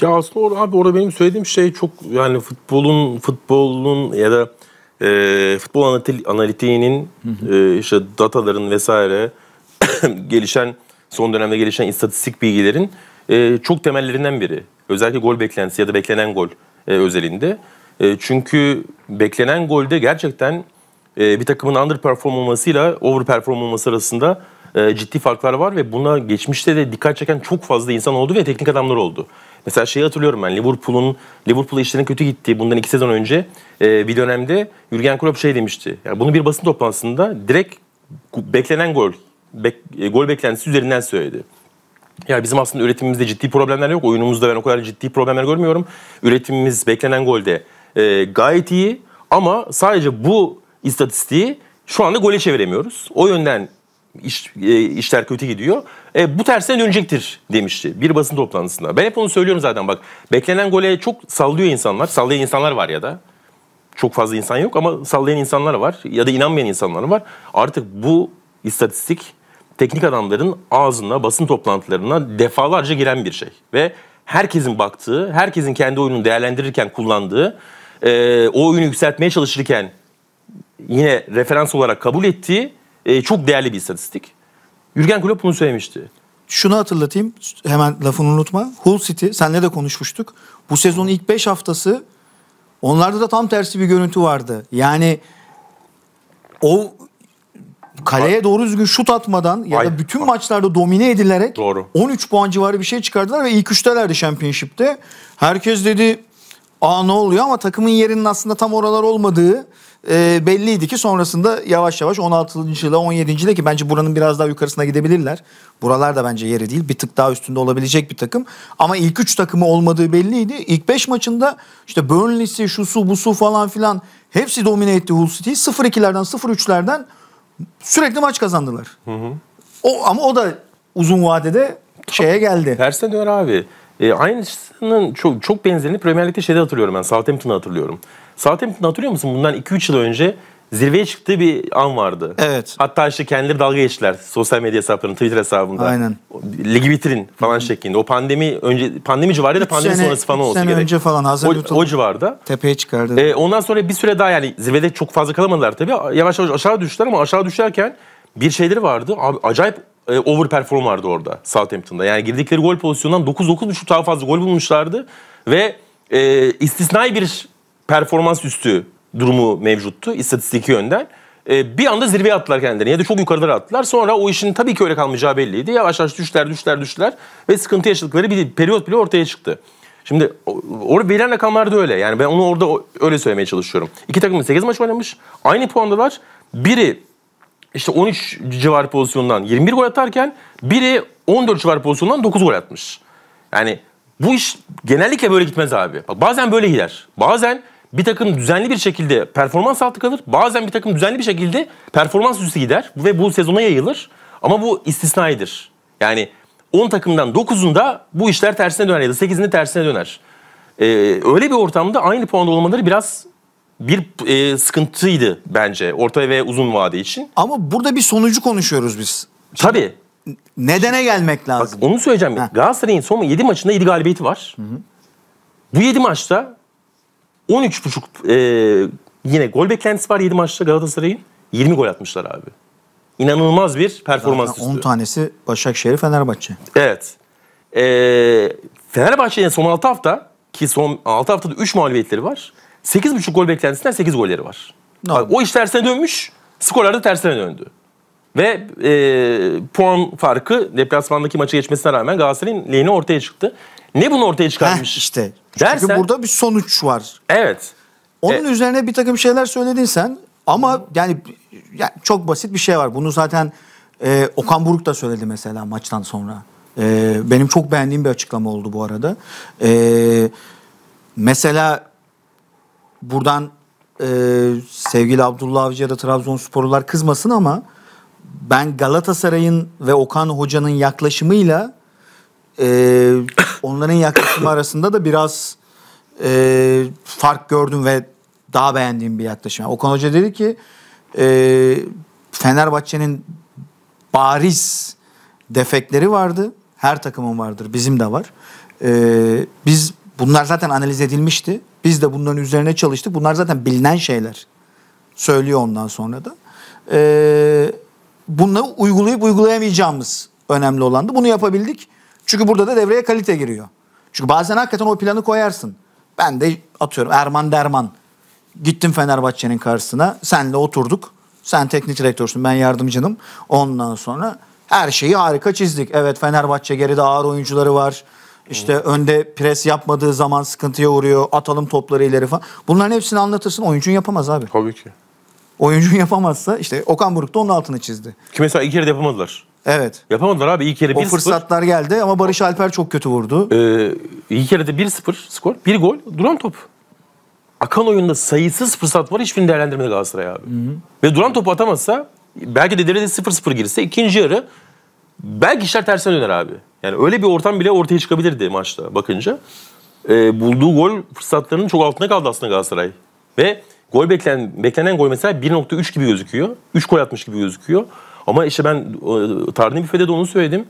Speaker 2: Ya aslında or abi orada benim söylediğim şey çok yani futbolun
Speaker 1: futbolun ya da e, futbol analitiğinin hı hı. E, işte dataların vesaire gelişen son dönemde gelişen istatistik bilgilerin e, çok temellerinden biri. Özellikle gol beklentisi ya da beklenen gol e, özelinde. E, çünkü beklenen golde gerçekten e, bir takımın underperform olmasıyla overperform olması arasında e, ciddi farklar var ve buna geçmişte de dikkat çeken çok fazla insan oldu ve teknik adamlar oldu. Mesela şeyi hatırlıyorum ben Liverpool'un Liverpool işlerin kötü gittiği bundan iki sezon önce e, bir dönemde Jurgen Klopp şey demişti. Yani bunu bir basın toplantısında direkt beklenen gol bek, e, gol beklentisi üzerinden söyledi. Ya bizim aslında üretimimizde ciddi problemler yok. Oyunumuzda ben o kadar ciddi problemler görmüyorum. Üretimimiz beklenen golde e, gayet iyi ama sadece bu istatistiği şu anda gole çeviremiyoruz. O yönden iş, e, işler kötü gidiyor. E, bu tersine dönecektir demişti bir basın toplantısında. Ben hep onu söylüyorum zaten bak. Beklenen gole çok sallıyor insanlar. Sallayan insanlar var ya da. Çok fazla insan yok ama sallayan insanlar var. Ya da inanmayan insanlar var. Artık bu istatistik teknik adamların ağzına, basın toplantılarına defalarca giren bir şey. Ve herkesin baktığı, herkesin kendi oyununu değerlendirirken kullandığı, e, o oyunu yükseltmeye çalışırken yine referans olarak kabul ettiği e, çok değerli bir istatistik.
Speaker 2: Jürgen Klopp bunu söylemişti. Şunu hatırlatayım hemen lafını unutma. Hull City senle de konuşmuştuk. Bu sezonun ilk 5 haftası onlarda da tam tersi bir görüntü vardı. Yani o kaleye doğru düzgün şut atmadan ya da bütün bak. maçlarda domine edilerek doğru. 13 puan civarı bir şey çıkardılar ve ilk üçtelerdi Championship'te. Herkes dedi aa ne oluyor ama takımın yerinin aslında tam oralar olmadığı e, belliydi ki sonrasında yavaş yavaş 16. ile 17. ile ki bence buranın biraz daha yukarısına gidebilirler. Buralar da bence yeri değil. Bir tık daha üstünde olabilecek bir takım. Ama ilk 3 takımı olmadığı belliydi. İlk 5 maçında işte Burnley'si, şusu, busu falan filan hepsi domine etti Hull City'yi. 0-2'lerden, 0-3'lerden Sürekli maç kazandılar. Hı hı. O ama o da uzun vadede şeye geldi. Tersine dön abi.
Speaker 1: E, aynısının çok çok benzerini Premier Lig'de şeyde hatırlıyorum ben. Southampton'ı hatırlıyorum. Southampton'ı hatırlıyor musun? Bundan 2-3 yıl önce zirveye çıktığı bir an vardı. Evet. Hatta işte kendileri dalga geçtiler sosyal medya hesaplarının Twitter hesabında. Aynen. Ligi bitirin falan Hı. şeklinde. O pandemi önce pandemi civarı da pandemi sene, sonrası falan olsun. sene gerek. önce falan Hasan o, o civarda.
Speaker 2: Tepeye çıkardı. Ee,
Speaker 1: ondan sonra bir süre daha yani zirvede çok fazla kalamadılar tabii. Yavaş yavaş aşağı düştüler ama aşağı düşerken bir şeyleri vardı. Abi acayip e, over perform vardı orada Southampton'da. Yani girdikleri gol pozisyonundan 9-9.5 daha fazla gol bulmuşlardı ve e, istisnai bir performans üstü durumu mevcuttu istatistiki yönden. E, bir anda zirveye attılar kendilerini ya da çok yukarılara attılar. Sonra o işin tabii ki öyle kalmayacağı belliydi. Yavaş yavaş düşler düşler düşler ve sıkıntı yaşadıkları bir periyot bile ortaya çıktı. Şimdi orada verilen rakamlar da öyle. Yani ben onu orada öyle söylemeye çalışıyorum. İki takım 8 maç oynamış. Aynı puandalar. Biri işte 13 civar pozisyondan 21 gol atarken biri 14 civar pozisyondan 9 gol atmış. Yani bu iş genellikle böyle gitmez abi. Bak bazen böyle gider. Bazen bir takım düzenli bir şekilde performans altı kalır. Bazen bir takım düzenli bir şekilde performans üstü gider ve bu sezona yayılır. Ama bu istisnaidir. Yani 10 takımdan 9'unda bu işler tersine döner ya da 8'inde tersine döner. Ee, öyle bir ortamda aynı puanda olmaları biraz bir e, sıkıntıydı bence orta ve uzun vade için. Ama burada bir sonucu konuşuyoruz biz. Şimdi Tabii. Nedene gelmek lazım. Bak onu söyleyeceğim. Heh. Galatasaray'ın son 7 maçında 7 galibiyeti var. Hı hı. Bu 7 maçta 13.5 e, yine gol beklentisi var 7 maçta Galatasaray'ın. 20 gol atmışlar abi. İnanılmaz bir performans Zaten
Speaker 2: 10 istiyor. tanesi Başakşehir Fenerbahçe.
Speaker 1: Evet. E, Fenerbahçe'nin son 6 hafta ki son 6 haftada 3 mağlubiyetleri var. 8.5 gol beklentisinden 8 golleri var. Abi, o iş tersine dönmüş. skorlar da tersine döndü. Ve e, puan farkı deplasmandaki maçı geçmesine rağmen Galatasaray'ın lehine ortaya çıktı.
Speaker 2: Ne bunu ortaya çıkarmış? Heh, işte. Dersen, Çünkü burada bir sonuç var. Evet. Onun e, üzerine bir takım şeyler söyledin sen ama yani, yani çok basit bir şey var. Bunu zaten e, Okan Buruk da söyledi mesela maçtan sonra. E, benim çok beğendiğim bir açıklama oldu bu arada. E, mesela buradan e, sevgili Abdullah Avcı'ya da Trabzonsporlular kızmasın ama ben Galatasaray'ın ve Okan Hoca'nın yaklaşımıyla e, onların yaklaşımı arasında da biraz e, fark gördüm ve daha beğendiğim bir yaklaşım. Yani Okan Hoca dedi ki e, Fenerbahçe'nin bariz defekleri vardı. Her takımın vardır. Bizim de var. E, biz bunlar zaten analiz edilmişti. Biz de bunların üzerine çalıştık. Bunlar zaten bilinen şeyler. Söylüyor ondan sonra da. E, bunları uygulayıp uygulayamayacağımız önemli olandı. Bunu yapabildik. Çünkü burada da devreye kalite giriyor. Çünkü bazen hakikaten o planı koyarsın. Ben de atıyorum Erman Derman. Gittim Fenerbahçe'nin karşısına. Senle oturduk. Sen teknik direktörsün ben yardımcınım. Ondan sonra her şeyi harika çizdik. Evet Fenerbahçe geride ağır oyuncuları var. İşte hmm. önde pres yapmadığı zaman sıkıntıya uğruyor. Atalım topları ileri falan. Bunların hepsini anlatırsın. Oyuncun yapamaz abi. Tabii ki. Oyuncun yapamazsa işte Okan Buruk da onun altını çizdi. Ki mesela
Speaker 1: İlker'i de yapamadılar. Evet. Yapamadılar abi. İlk kere 1-0. O fırsatlar
Speaker 2: geldi ama Barış Alper çok kötü vurdu.
Speaker 1: Ee, ilk kere de 1-0 skor. Bir gol duran top. Akan oyunda sayısız fırsat var. Hiçbirini değerlendirmedi Galatasaray abi. Hı hı. Ve duran topu atamazsa belki de derede 0-0 girse ikinci yarı belki işler tersine döner abi. Yani öyle bir ortam bile ortaya çıkabilirdi maçta bakınca. Ee, bulduğu gol fırsatlarının çok altında kaldı aslında Galatasaray. Ve gol beklenen, beklenen gol mesela 1.3 gibi gözüküyor. 3 gol atmış gibi gözüküyor. Ama işte ben e, Tardini Büfe'de de onu söyledim.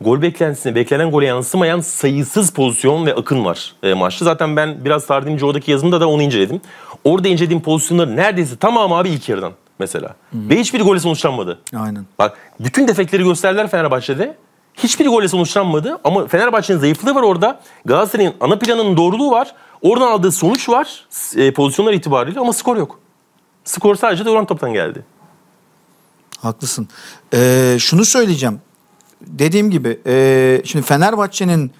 Speaker 1: Gol beklentisine, beklenen gole yansımayan sayısız pozisyon ve akın var e, maçta. Zaten ben biraz Tardini oradaki yazımda da onu inceledim. Orada incelediğim pozisyonları neredeyse tamamı abi ilk yarıdan mesela. Hı-hı. Ve hiçbir gole sonuçlanmadı. Aynen. Bak bütün defekleri gösterdiler Fenerbahçe'de. Hiçbir golle sonuçlanmadı ama Fenerbahçe'nin zayıflığı var orada. Galatasaray'ın ana planının doğruluğu var. Oradan aldığı sonuç var e, pozisyonlar itibariyle
Speaker 2: ama skor yok. Skor sadece de oran toptan geldi. Haklısın. Ee, şunu söyleyeceğim. Dediğim gibi e, şimdi Fenerbahçe'nin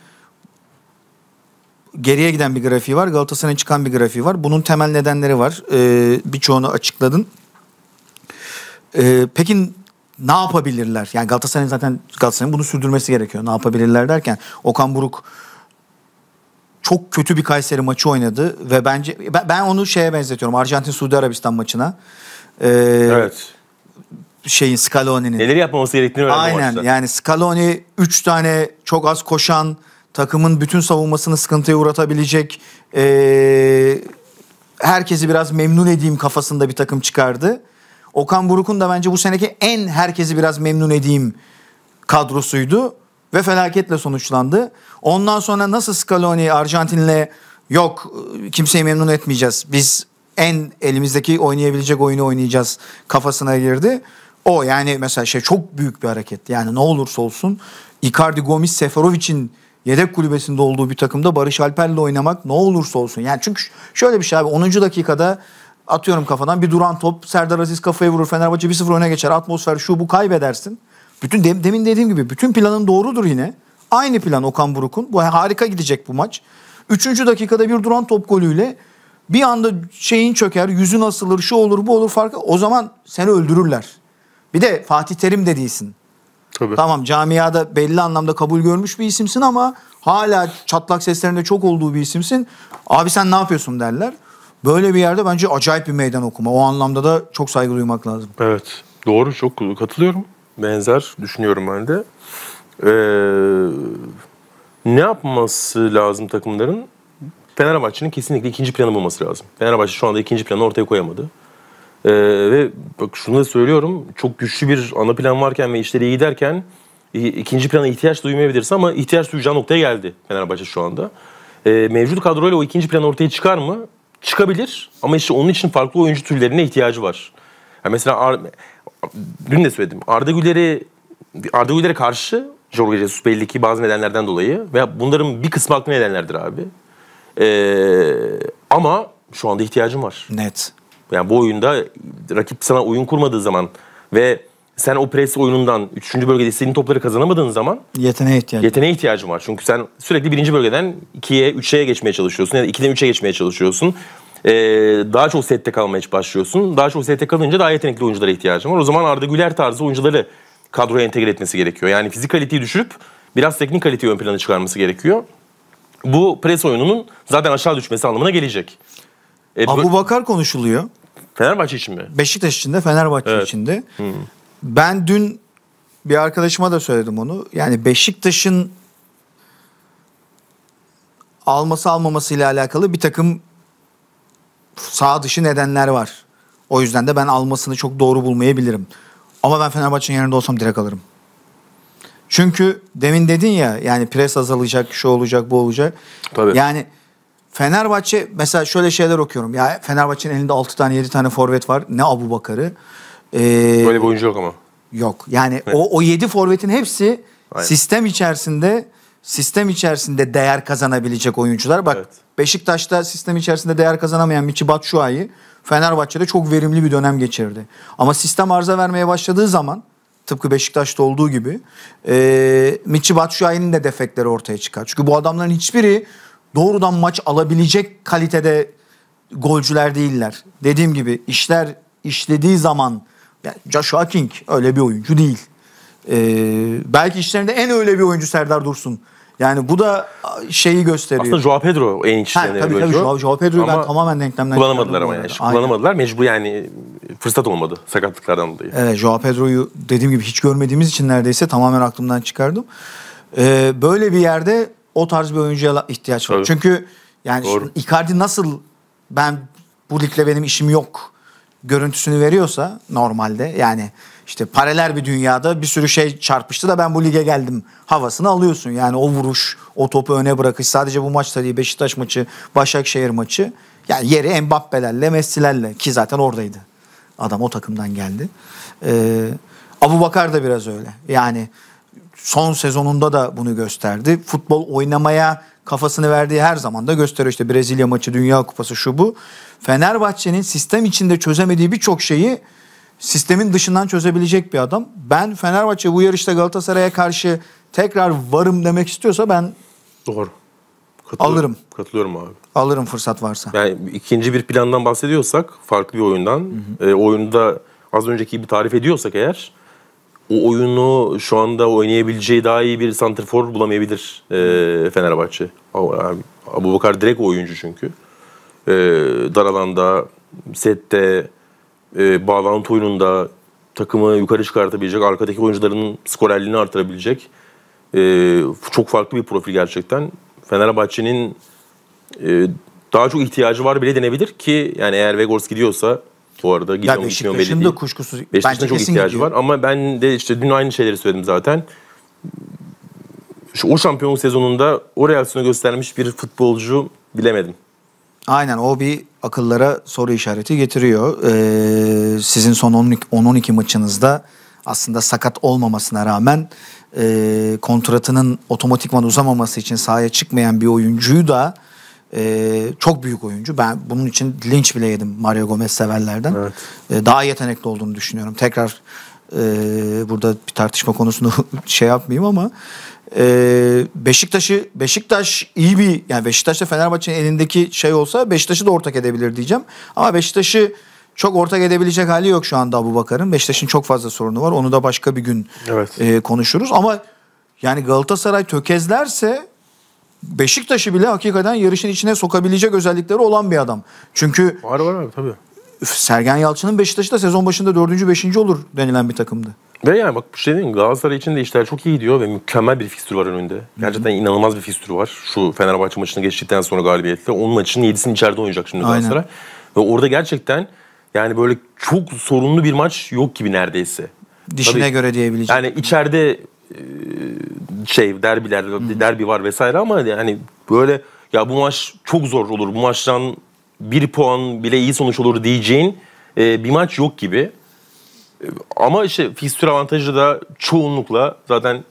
Speaker 2: geriye giden bir grafiği var. Galatasaray'ın çıkan bir grafiği var. Bunun temel nedenleri var. Ee, birçoğunu açıkladın. Ee, peki ne yapabilirler? Yani Galatasaray'ın zaten Galatasaray'ın bunu sürdürmesi gerekiyor. Ne yapabilirler derken Okan Buruk çok kötü bir Kayseri maçı oynadı ve bence ben, ben onu şeye benzetiyorum. Arjantin Suudi Arabistan maçına. Ee, evet şeyin Scaloni'nin. Neleri yapmaması gerektiğini öğrendim Aynen yani Scaloni 3 tane çok az koşan takımın bütün savunmasını sıkıntıya uğratabilecek e, herkesi biraz memnun edeyim kafasında bir takım çıkardı. Okan Buruk'un da bence bu seneki en herkesi biraz memnun edeyim kadrosuydu ve felaketle sonuçlandı. Ondan sonra nasıl Scaloni Arjantin'le yok kimseyi memnun etmeyeceğiz. Biz en elimizdeki oynayabilecek oyunu oynayacağız kafasına girdi. O yani mesela şey çok büyük bir hareket. Yani ne olursa olsun Icardi, Gomis, Seferovic'in yedek kulübesinde olduğu bir takımda Barış Alper'le oynamak ne olursa olsun. Yani çünkü şöyle bir şey abi 10. dakikada atıyorum kafadan bir duran top Serdar Aziz kafayı vurur Fenerbahçe 1-0 öne geçer atmosfer şu bu kaybedersin. Bütün de, demin dediğim gibi bütün planın doğrudur yine. Aynı plan Okan Buruk'un. Bu harika gidecek bu maç. Üçüncü dakikada bir duran top golüyle bir anda şeyin çöker, yüzün asılır, şu olur bu olur farkı. O zaman seni öldürürler. Bir de Fatih Terim de değilsin. Tabii. Tamam camiada belli anlamda kabul görmüş bir isimsin ama hala çatlak seslerinde çok olduğu bir isimsin. Abi sen ne yapıyorsun derler. Böyle bir yerde bence acayip bir meydan okuma. O anlamda da çok saygı duymak lazım. Evet. Doğru çok katılıyorum.
Speaker 1: Benzer düşünüyorum ben de. Ee, ne yapması lazım takımların? Fenerbahçe'nin kesinlikle ikinci planı bulması lazım. Fenerbahçe şu anda ikinci planı ortaya koyamadı. Ee, ve bak şunu da söylüyorum. Çok güçlü bir ana plan varken ve işleri iyi giderken ikinci plana ihtiyaç duymayabilirsin ama ihtiyaç duyacağı noktaya geldi Fenerbahçe şu anda. Ee, mevcut kadroyla o ikinci plan ortaya çıkar mı? Çıkabilir ama işte onun için farklı oyuncu türlerine ihtiyacı var. Yani mesela Ar dün de söyledim. Arda Güler'e Arda Güler'e karşı Jorge Jesus belli ki bazı nedenlerden dolayı ve bunların bir kısmı haklı nedenlerdir abi. Ee, ama şu anda ihtiyacım var. Net. Yani bu oyunda rakip sana oyun kurmadığı zaman ve sen o pres oyunundan 3. bölgede senin topları kazanamadığın zaman
Speaker 2: yeteneğe ihtiyacın,
Speaker 1: yeteneğe ihtiyacın var. Çünkü sen sürekli 1. bölgeden 2'ye 3'e geçmeye çalışıyorsun ya da 2'den 3'e geçmeye çalışıyorsun. Ee, daha çok sette kalmaya başlıyorsun. Daha çok sette kalınca daha yetenekli oyunculara ihtiyacın var. O zaman Arda Güler tarzı oyuncuları kadroya entegre etmesi gerekiyor. Yani fizikaliteyi düşürüp biraz teknik kaliteyi ön plana çıkarması gerekiyor. Bu pres oyununun zaten aşağı düşmesi anlamına gelecek. E, Abu Bakar konuşuluyor. Fenerbahçe için mi?
Speaker 2: Beşiktaş için de Fenerbahçe evet. için de. Hmm. Ben dün bir arkadaşıma da söyledim onu. Yani Beşiktaş'ın alması almaması ile alakalı bir takım sağ dışı nedenler var. O yüzden de ben almasını çok doğru bulmayabilirim. Ama ben Fenerbahçe'nin yerinde olsam direkt alırım. Çünkü demin dedin ya yani pres azalacak, şu olacak, bu olacak. Tabii. Yani Fenerbahçe mesela şöyle şeyler okuyorum. Ya Fenerbahçe'nin elinde 6 tane 7 tane forvet var. Ne Abu Bakar'ı. Ee, Böyle bir oyuncu yok ama. Yok. Yani o, o 7 forvetin hepsi Aynen. sistem içerisinde sistem içerisinde değer kazanabilecek oyuncular. Bak evet. Beşiktaş'ta sistem içerisinde değer kazanamayan Michi Batshuayi Fenerbahçe'de çok verimli bir dönem geçirdi. Ama sistem arıza vermeye başladığı zaman tıpkı Beşiktaş'ta olduğu gibi e, Michi Batshuayi'nin de defekleri ortaya çıkar. Çünkü bu adamların hiçbiri doğrudan maç alabilecek kalitede golcüler değiller. Dediğim gibi işler işlediği zaman yani Joshua King öyle bir oyuncu değil. Ee, belki işlerinde en öyle bir oyuncu Serdar Dursun. Yani bu da şeyi gösteriyor. Aslında
Speaker 1: Joao Pedro en
Speaker 2: içlerinde tabii, tabii, Joao, Joao Pedro'yu ben tamamen denklemden kullanamadılar ama yani.
Speaker 1: Kullanamadılar. Mecbur yani fırsat olmadı sakatlıklardan dolayı. Evet
Speaker 2: Joao Pedro'yu dediğim gibi hiç görmediğimiz için neredeyse tamamen aklımdan çıkardım. Ee, böyle bir yerde o tarz bir oyuncuya ihtiyaç var. Tabii. Çünkü yani Doğru. Icardi nasıl ben bu ligle benim işim yok görüntüsünü veriyorsa normalde yani işte paralel bir dünyada bir sürü şey çarpıştı da ben bu lige geldim havasını alıyorsun. Yani o vuruş, o topu öne bırakış sadece bu maçta değil Beşiktaş maçı, Başakşehir maçı. Yani yeri Mbappe'lerle, Messi'lerle ki zaten oradaydı. Adam o takımdan geldi. Ee, Abu Bakar da biraz öyle. Yani son sezonunda da bunu gösterdi. Futbol oynamaya kafasını verdiği her zaman da gösteriyor. İşte Brezilya maçı, Dünya Kupası şu bu. Fenerbahçe'nin sistem içinde çözemediği birçok şeyi sistemin dışından çözebilecek bir adam. Ben Fenerbahçe bu yarışta Galatasaray'a karşı tekrar varım demek istiyorsa ben doğru. Katılıyorum. Alırım. Katılıyorum abi. Alırım fırsat varsa.
Speaker 1: Yani ikinci bir plandan bahsediyorsak, farklı bir oyundan, hı hı. E, oyunda az önceki bir tarif ediyorsak eğer o oyunu şu anda oynayabileceği daha iyi bir santrfor bulamayabilir e, Fenerbahçe. Abu Bakar direkt oyuncu çünkü. E, dar alanda, sette, e, bağlantı oyununda takımı yukarı çıkartabilecek, arkadaki oyuncuların skorerliğini artırabilecek e, çok farklı bir profil gerçekten. Fenerbahçe'nin e, daha çok ihtiyacı var bile denebilir ki yani eğer Vegors gidiyorsa bu arada. Gideon ya Beşiktaş'ın da kuşkusuz. Beşiktaş'ın çok ihtiyacı gidiyor. var ama ben de işte dün aynı şeyleri söyledim zaten. Şu, o şampiyonluk sezonunda o reaksiyonu göstermiş bir futbolcu bilemedim.
Speaker 2: Aynen o bir akıllara soru işareti getiriyor. Ee, sizin son 10-12 maçınızda aslında sakat olmamasına rağmen e, kontratının otomatikman uzamaması için sahaya çıkmayan bir oyuncuyu da ee, çok büyük oyuncu. Ben bunun için linç bile yedim Mario Gomez severlerden. Evet. Ee, daha yetenekli olduğunu düşünüyorum. Tekrar e, burada bir tartışma konusunu şey yapmayayım ama e, Beşiktaş'ı Beşiktaş iyi bir yani Beşiktaş'ta Fenerbahçe'nin elindeki şey olsa Beşiktaş'ı da ortak edebilir diyeceğim. Ama Beşiktaş'ı çok ortak edebilecek hali yok şu anda Abu Bakar'ın. Beşiktaş'ın çok fazla sorunu var. Onu da başka bir gün evet. e, konuşuruz. Ama yani Galatasaray tökezlerse Beşiktaş'ı bile hakikaten yarışın içine sokabilecek özellikleri olan bir adam. Çünkü var var abi tabii. Sergen Yalçın'ın Beşiktaş'ı da sezon başında dördüncü beşinci olur denilen bir takımdı. Ve yani bak bir şey
Speaker 1: diyeyim Galatasaray için de işler çok iyi diyor ve mükemmel bir fikstür var önünde. Gerçekten Hı-hı. inanılmaz bir fikstür var. Şu Fenerbahçe maçını geçtikten sonra galibiyetle. Onun maçının yedisini içeride oynayacak şimdi Galatasaray. Ve orada gerçekten yani böyle çok sorunlu bir maç yok gibi neredeyse. Dişine Tabii, göre diyebileceğim. Yani içeride e, şey derbiler Hı-hı. derbi var vesaire ama yani böyle ya bu maç çok zor olur. Bu maçtan bir puan bile iyi sonuç olur diyeceğin e, bir maç yok gibi. E, ama işte fikstür avantajı da çoğunlukla zaten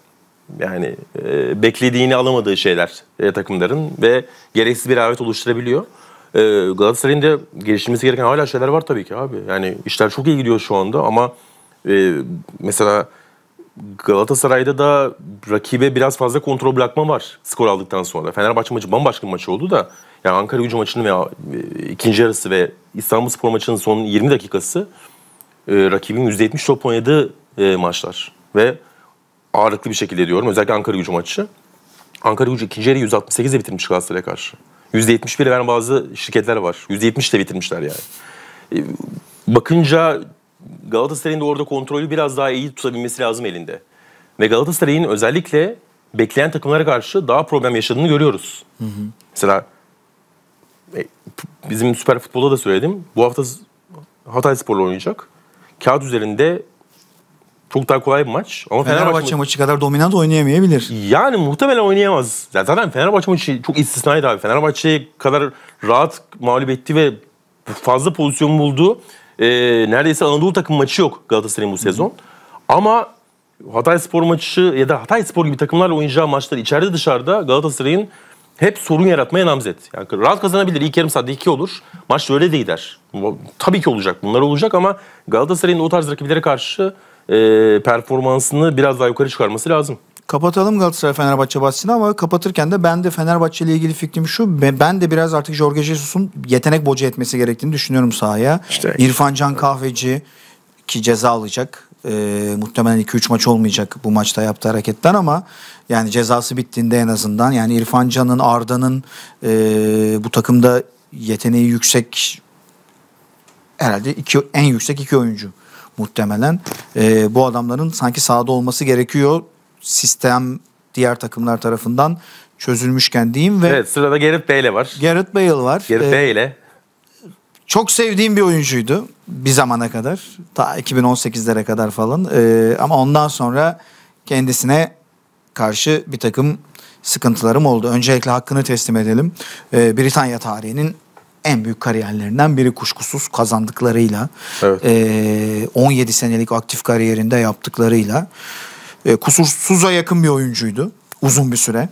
Speaker 1: yani e, beklediğini alamadığı şeyler e, takımların ve gereksiz bir avet oluşturabiliyor. E, Galatasaray'ın da geliştirmesi gereken hala şeyler var tabii ki abi. Yani işler çok iyi gidiyor şu anda ama e, mesela Galatasaray'da da rakibe biraz fazla kontrol bırakma var skor aldıktan sonra. Fenerbahçe maçı bambaşka bir maç oldu da yani Ankara gücü maçının veya e, ikinci yarısı ve İstanbul Spor maçının son 20 dakikası e, rakibin %70 top oynadığı e, maçlar. Ve ağırlıklı bir şekilde diyorum özellikle Ankara gücü maçı. Ankara gücü ikinci yarıyı 168'e bitirmiş Galatasaray'a karşı. %71'e veren bazı şirketler var. %70 de bitirmişler yani. E, bakınca Galatasaray'ın da orada kontrolü biraz daha iyi tutabilmesi lazım elinde. Ve Galatasaray'ın özellikle bekleyen takımlara karşı daha problem yaşadığını görüyoruz. Hı hı. Mesela e, bizim süper futbolda da söyledim. Bu hafta Hatay Spor'la oynayacak. Kağıt üzerinde çok daha kolay bir maç. Ama Fenerbahçe, Fenerbahçe
Speaker 2: maçı kadar dominant oynayamayabilir.
Speaker 1: Yani muhtemelen oynayamaz. Yani zaten Fenerbahçe maçı çok istisnaydı abi. Fenerbahçe kadar rahat mağlup etti ve fazla pozisyon buldu e, neredeyse Anadolu takım maçı yok Galatasaray'ın bu sezon. Hı hı. Ama Hatay Spor maçı ya da Hatay Spor gibi takımlarla oynayacağı maçlar içeride dışarıda Galatasaray'ın hep sorun yaratmaya namzet. Yani rahat kazanabilir. İlk yarım saatte iki olur. Maç böyle de gider. Tabii ki olacak. Bunlar olacak ama Galatasaray'ın o tarz rakiplere karşı e, performansını biraz daha yukarı çıkarması lazım.
Speaker 2: Kapatalım Galatasaray Fenerbahçe bahsini ama kapatırken de ben de Fenerbahçe ile ilgili fikrim şu. Ben de biraz artık Jorge Jesus'un yetenek boca etmesi gerektiğini düşünüyorum sahaya. İşte, İrfan Can Kahveci ki ceza alacak. E, muhtemelen 2-3 maç olmayacak bu maçta yaptığı hareketten ama yani cezası bittiğinde en azından yani İrfan Can'ın Arda'nın e, bu takımda yeteneği yüksek herhalde iki, en yüksek iki oyuncu muhtemelen. E, bu adamların sanki sahada olması gerekiyor sistem diğer takımlar tarafından çözülmüşken diyeyim ve
Speaker 1: Evet sırada Gareth Bale var. Gareth Bale var. Gareth ee, Bale.
Speaker 2: çok sevdiğim bir oyuncuydu bir zamana kadar. Ta 2018'lere kadar falan. Ee, ama ondan sonra kendisine karşı bir takım sıkıntılarım oldu. Öncelikle hakkını teslim edelim. Ee, Britanya tarihinin en büyük kariyerlerinden biri kuşkusuz kazandıklarıyla. Evet. E, ee, 17 senelik aktif kariyerinde yaptıklarıyla. E, kusursuza yakın bir oyuncuydu uzun bir süre.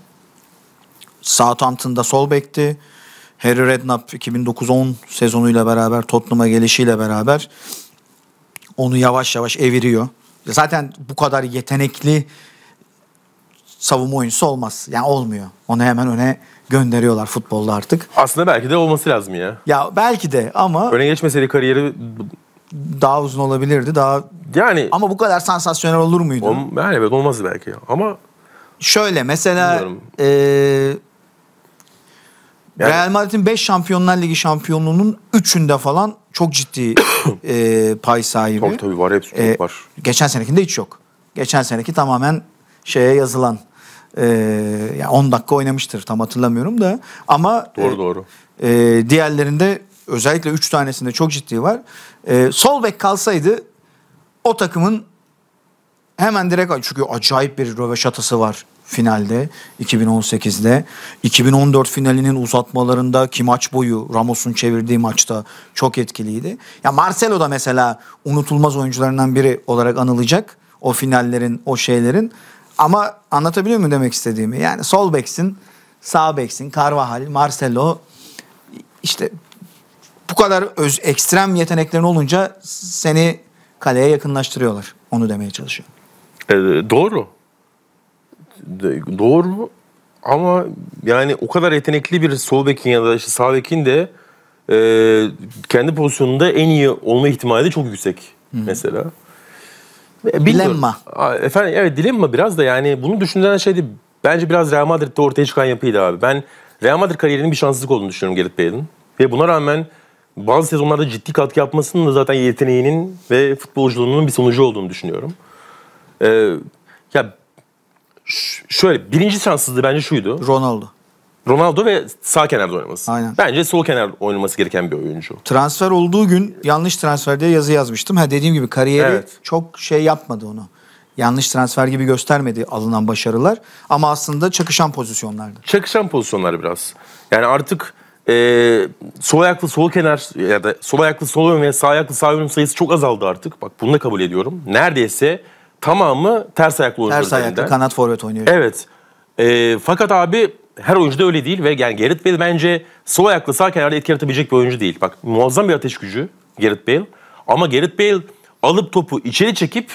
Speaker 2: Southampton'da sol bekti. Harry Redknapp 2009-10 sezonuyla beraber Tottenham'a gelişiyle beraber onu yavaş yavaş eviriyor. Zaten bu kadar yetenekli savunma oyuncusu olmaz. Yani olmuyor. Onu hemen öne gönderiyorlar futbolda artık. Aslında
Speaker 1: belki de olması lazım ya.
Speaker 2: Ya belki de ama...
Speaker 1: Öne geçmeseydi kariyeri
Speaker 2: daha uzun olabilirdi. Daha yani ama bu kadar sansasyonel olur muydu? On, yani evet olmazdı belki ama şöyle mesela e, yani, Real Madrid'in 5 Şampiyonlar Ligi şampiyonluğunun 3'ünde falan çok ciddi e, pay sahibi. Tabii tabii var hepsi e, var. Geçen senekinde hiç yok. Geçen seneki tamamen şeye yazılan e, yani 10 dakika oynamıştır tam hatırlamıyorum da ama doğru e, doğru. E, diğerlerinde özellikle 3 tanesinde çok ciddi var. E, sol bek kalsaydı o takımın hemen direkt çünkü acayip bir röveşatası var finalde 2018'de 2014 finalinin uzatmalarında ki maç boyu Ramos'un çevirdiği maçta çok etkiliydi. Ya Marcelo da mesela unutulmaz oyuncularından biri olarak anılacak o finallerin o şeylerin. Ama anlatabiliyor muyum demek istediğimi? Yani sol beksin, sağ beksin, Carvajal, Marcelo işte bu kadar öz ekstrem yeteneklerin olunca seni kaleye yakınlaştırıyorlar. Onu demeye çalışıyorum.
Speaker 1: E, doğru. De, doğru ama yani o kadar yetenekli bir sol bekin ya da işte sağ bekin de e, kendi pozisyonunda en iyi olma ihtimali de çok yüksek hı mesela.
Speaker 2: E, dilemma.
Speaker 1: Efendim evet dilemma biraz da yani bunu düşündüren şeydi bence biraz Real Madrid'de ortaya çıkan yapıydı abi. Ben Real Madrid kariyerinin bir şanssızlık olduğunu düşünüyorum Gareth Bale'in. Ve buna rağmen bazı sezonlarda ciddi katkı yapmasının da zaten yeteneğinin ve futbolculuğunun bir sonucu olduğunu düşünüyorum. Ee, ya şöyle birinci şanssızlığı bence şuydu. Ronaldo. Ronaldo ve sağ kenarda oynaması. Aynen. Bence sol kenar oynaması gereken bir oyuncu.
Speaker 2: Transfer olduğu gün yanlış transfer diye yazı yazmıştım. Ha dediğim gibi kariyeri evet. çok şey yapmadı onu. Yanlış transfer gibi göstermedi alınan başarılar ama aslında çakışan pozisyonlardı.
Speaker 1: Çakışan pozisyonlar biraz. Yani artık e, sol ayaklı sol kenar ya da sol ayaklı sol ön ve sağ ayaklı sağ ön sayısı çok azaldı artık. Bak bunu da kabul ediyorum. Neredeyse tamamı ters ayaklı oyuncular. Ters ayaklı üzerinden. kanat forvet oynuyor. Evet. E, fakat abi her oyuncu da öyle değil ve yani Gareth Bale bence sol ayaklı sağ kenarda etki yaratabilecek bir oyuncu değil. Bak muazzam bir ateş gücü Gareth Bale. Ama Gareth Bale alıp topu içeri çekip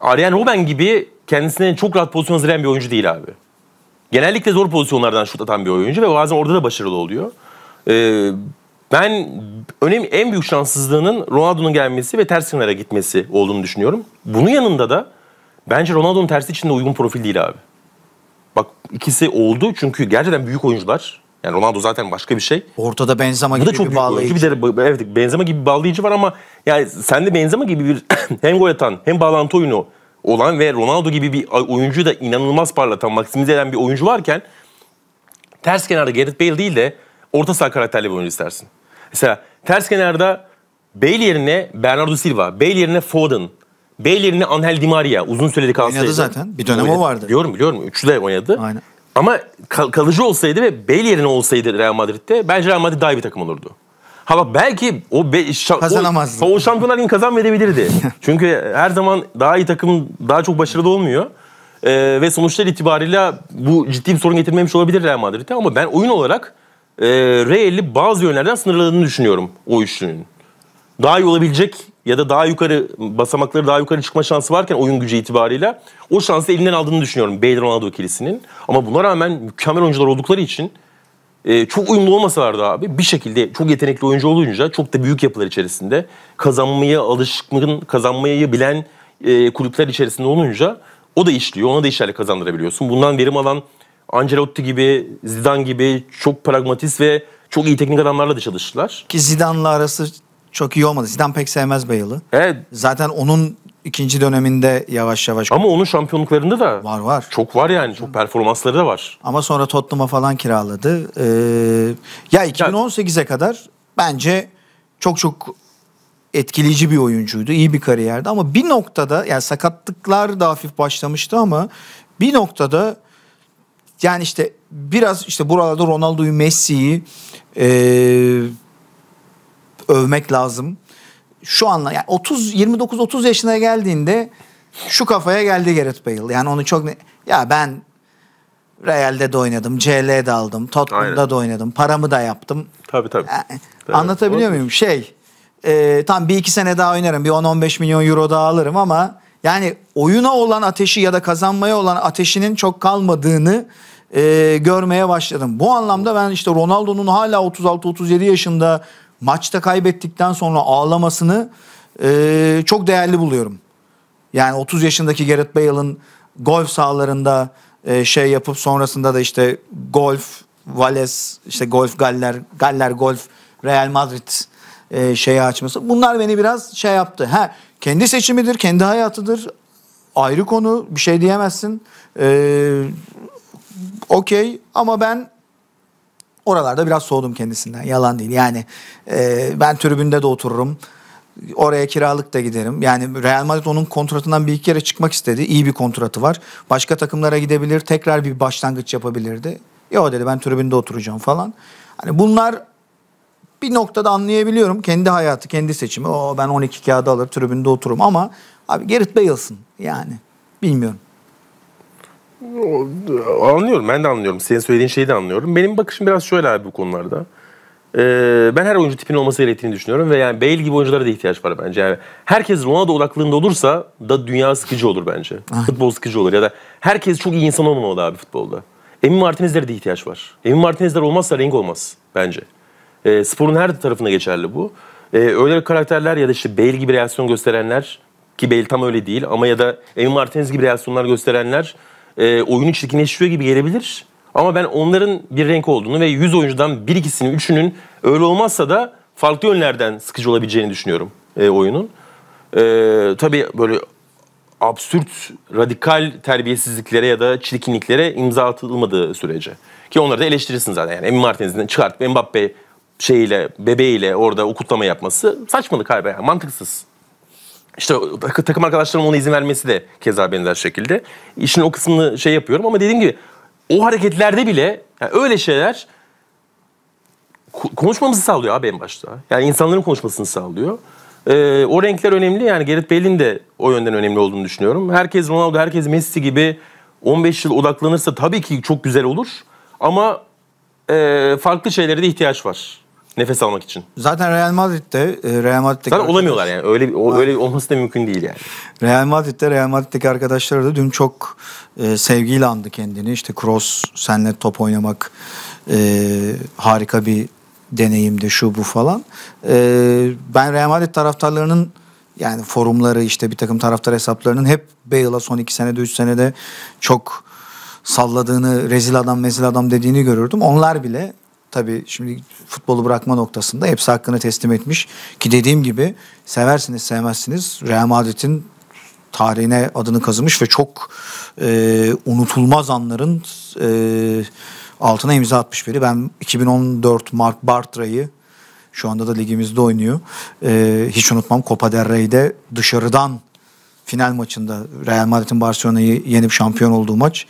Speaker 1: Arjen Robben gibi kendisine çok rahat pozisyon hazırlayan bir oyuncu değil abi. Genellikle zor pozisyonlardan şut atan bir oyuncu ve bazen orada da başarılı oluyor. Ee, ben önemli en büyük şanssızlığının Ronaldo'nun gelmesi ve ters kenara gitmesi olduğunu düşünüyorum. Bunun yanında da bence Ronaldo'nun tersi için de uygun profil değil abi. Bak ikisi oldu çünkü gerçekten büyük oyuncular. Yani Ronaldo zaten başka bir şey. Ortada Benzema gibi da çok bir bağlayıcı. Bir evet, Benzema gibi bir bağlayıcı var ama yani sende Benzema gibi bir hem gol atan hem bağlantı oyunu olan ve Ronaldo gibi bir oyuncuyu da inanılmaz parlatan, maksimize eden bir oyuncu varken ters kenarda Gareth Bale değil de orta saha karakterli bir oyuncu istersin. Mesela ters kenarda Bale yerine Bernardo Silva, Bale yerine Foden, Bale yerine Angel Di Maria uzun süreli kalsaydı. Oynadı zaten. Bir dönem oynadı. o vardı. Biliyorum biliyorum. Üçlü de oynadı. Aynen. Ama kal- kalıcı olsaydı ve Bale yerine olsaydı Real Madrid'de bence Real Madrid daha iyi bir takım olurdu. Ha bak belki o be, şa- O, o şampiyonlar ligini kazanmayabilirdi. Çünkü her zaman daha iyi takım daha çok başarılı olmuyor. Ee, ve sonuçlar itibariyle bu ciddi bir sorun getirmemiş olabilir Real Madrid'e ama ben oyun olarak e, ee, reeli bazı yönlerden sınırladığını düşünüyorum o üçlünün. Daha iyi olabilecek ya da daha yukarı basamakları daha yukarı çıkma şansı varken oyun gücü itibariyle o şansı elinden aldığını düşünüyorum Bale Ronaldo ikilisinin. Ama buna rağmen mükemmel oyuncular oldukları için e, çok uyumlu olmasalar da abi bir şekilde çok yetenekli oyuncu olunca çok da büyük yapılar içerisinde kazanmaya alışkın, kazanmayı bilen e, kulüpler içerisinde olunca o da işliyor, ona da işlerle kazandırabiliyorsun. Bundan verim alan Ancelotti gibi, Zidane gibi çok pragmatist ve çok iyi teknik adamlarla da çalıştılar.
Speaker 2: Ki Zidane'la arası çok iyi olmadı. Zidane pek sevmez bayılı. Evet. Zaten onun ikinci döneminde yavaş yavaş. Ama onun şampiyonluklarında da var var. Çok var yani. Çok performansları da var. Ama sonra Tottenham'a falan kiraladı. Ee, ya 2018'e kadar bence çok çok etkileyici bir oyuncuydu. İyi bir kariyerdi ama bir noktada yani sakatlıklar da hafif başlamıştı ama bir noktada yani işte biraz işte buralarda Ronaldo'yu Messi'yi e, övmek lazım. Şu anla yani 30 29 30 yaşına geldiğinde şu kafaya geldi Gareth Bale. Yani onu çok ya ben Real'de de oynadım, CL'de aldım, Tottenham'da da oynadım, paramı da yaptım.
Speaker 1: Tabii tabii. Yani,
Speaker 2: Anlatabiliyor Olur. muyum? Şey, e, tam bir iki sene daha oynarım, bir 10-15 milyon euro daha alırım ama yani oyuna olan ateşi ya da kazanmaya olan ateşinin çok kalmadığını e, görmeye başladım. Bu anlamda ben işte Ronaldo'nun hala 36-37 yaşında maçta kaybettikten sonra ağlamasını e, çok değerli buluyorum. Yani 30 yaşındaki Gareth Bale'ın golf sahalarında e, şey yapıp sonrasında da işte golf, Vales, işte golf Galler, Galler golf, Real Madrid e, şeyi açması. Bunlar beni biraz şey yaptı. Ha, kendi seçimidir, kendi hayatıdır. Ayrı konu bir şey diyemezsin. Ee, okey ama ben oralarda biraz soğudum kendisinden. Yalan değil. Yani e, ben tribünde de otururum. Oraya kiralık da giderim. Yani Real Madrid onun kontratından bir iki kere çıkmak istedi. iyi bir kontratı var. Başka takımlara gidebilir. Tekrar bir başlangıç yapabilirdi. Yo dedi ben tribünde oturacağım falan. Hani bunlar bir noktada anlayabiliyorum. Kendi hayatı, kendi seçimi. O ben 12 kağıda alır tribünde otururum ama abi Gareth Bale'sın yani. Bilmiyorum.
Speaker 1: Anlıyorum ben de anlıyorum. Senin söylediğin şeyi de anlıyorum. Benim bakışım biraz şöyle abi bu konularda. Ee, ben her oyuncu tipinin olması gerektiğini düşünüyorum ve yani Bale gibi oyunculara da ihtiyaç var bence. Yani herkes Ronaldo odaklığında olursa da dünya sıkıcı olur bence. Futbol sıkıcı olur ya da herkes çok iyi insan olmamalı abi futbolda. Emin Martinez'lere de ihtiyaç var. Emin Martinez'ler olmazsa renk olmaz bence. E, sporun her tarafında geçerli bu. E, öyle karakterler ya da işte Bale gibi reaksiyon gösterenler ki Bale tam öyle değil ama ya da Emin Martinez gibi reaksiyonlar gösterenler e, oyunu çirkinleştiriyor gibi gelebilir. Ama ben onların bir renk olduğunu ve 100 oyuncudan bir ikisinin, üçünün öyle olmazsa da farklı yönlerden sıkıcı olabileceğini düşünüyorum e, oyunun. E, tabii böyle absürt, radikal terbiyesizliklere ya da çirkinliklere imza atılmadığı sürece. Ki onları da eleştirirsin zaten. Yani Emin Martinez'den çıkartıp Mbappe şeyiyle, bebeğiyle orada okutlama yapması saçmalık abi yani mantıksız. İşte takım arkadaşlarımın ona izin vermesi de keza benzer şekilde. İşin o kısmını şey yapıyorum ama dediğim gibi o hareketlerde bile yani öyle şeyler konuşmamızı sağlıyor abi en başta. Yani insanların konuşmasını sağlıyor. Ee, o renkler önemli yani Gerrit Bale'in de o yönden önemli olduğunu düşünüyorum. Herkes Ronaldo, herkes Messi gibi 15 yıl odaklanırsa tabii ki çok güzel olur. Ama e, farklı şeylere de ihtiyaç var. Nefes almak için.
Speaker 2: Zaten Real Madrid'de e, Real Madrid'deki Zaten olamıyorlar yani. Öyle öyle olması da mümkün değil yani. Real Madrid'de Real Madrid'deki arkadaşları da dün çok e, sevgiyle andı kendini. İşte cross, senle top oynamak e, harika bir deneyimdi şu bu falan. E, ben Real Madrid taraftarlarının yani forumları işte bir takım taraftar hesaplarının hep Bale'a son iki senede üç senede çok salladığını, rezil adam mezil adam dediğini görürdüm. Onlar bile tabii şimdi futbolu bırakma noktasında hepsi hakkını teslim etmiş. Ki dediğim gibi seversiniz sevmezsiniz Real Madrid'in tarihine adını kazımış ve çok e, unutulmaz anların e, altına imza atmış biri. Ben 2014 Mark Bartra'yı şu anda da ligimizde oynuyor. E, hiç unutmam Copa del Rey'de dışarıdan final maçında Real Madrid'in Barcelona'yı yenip şampiyon olduğu maç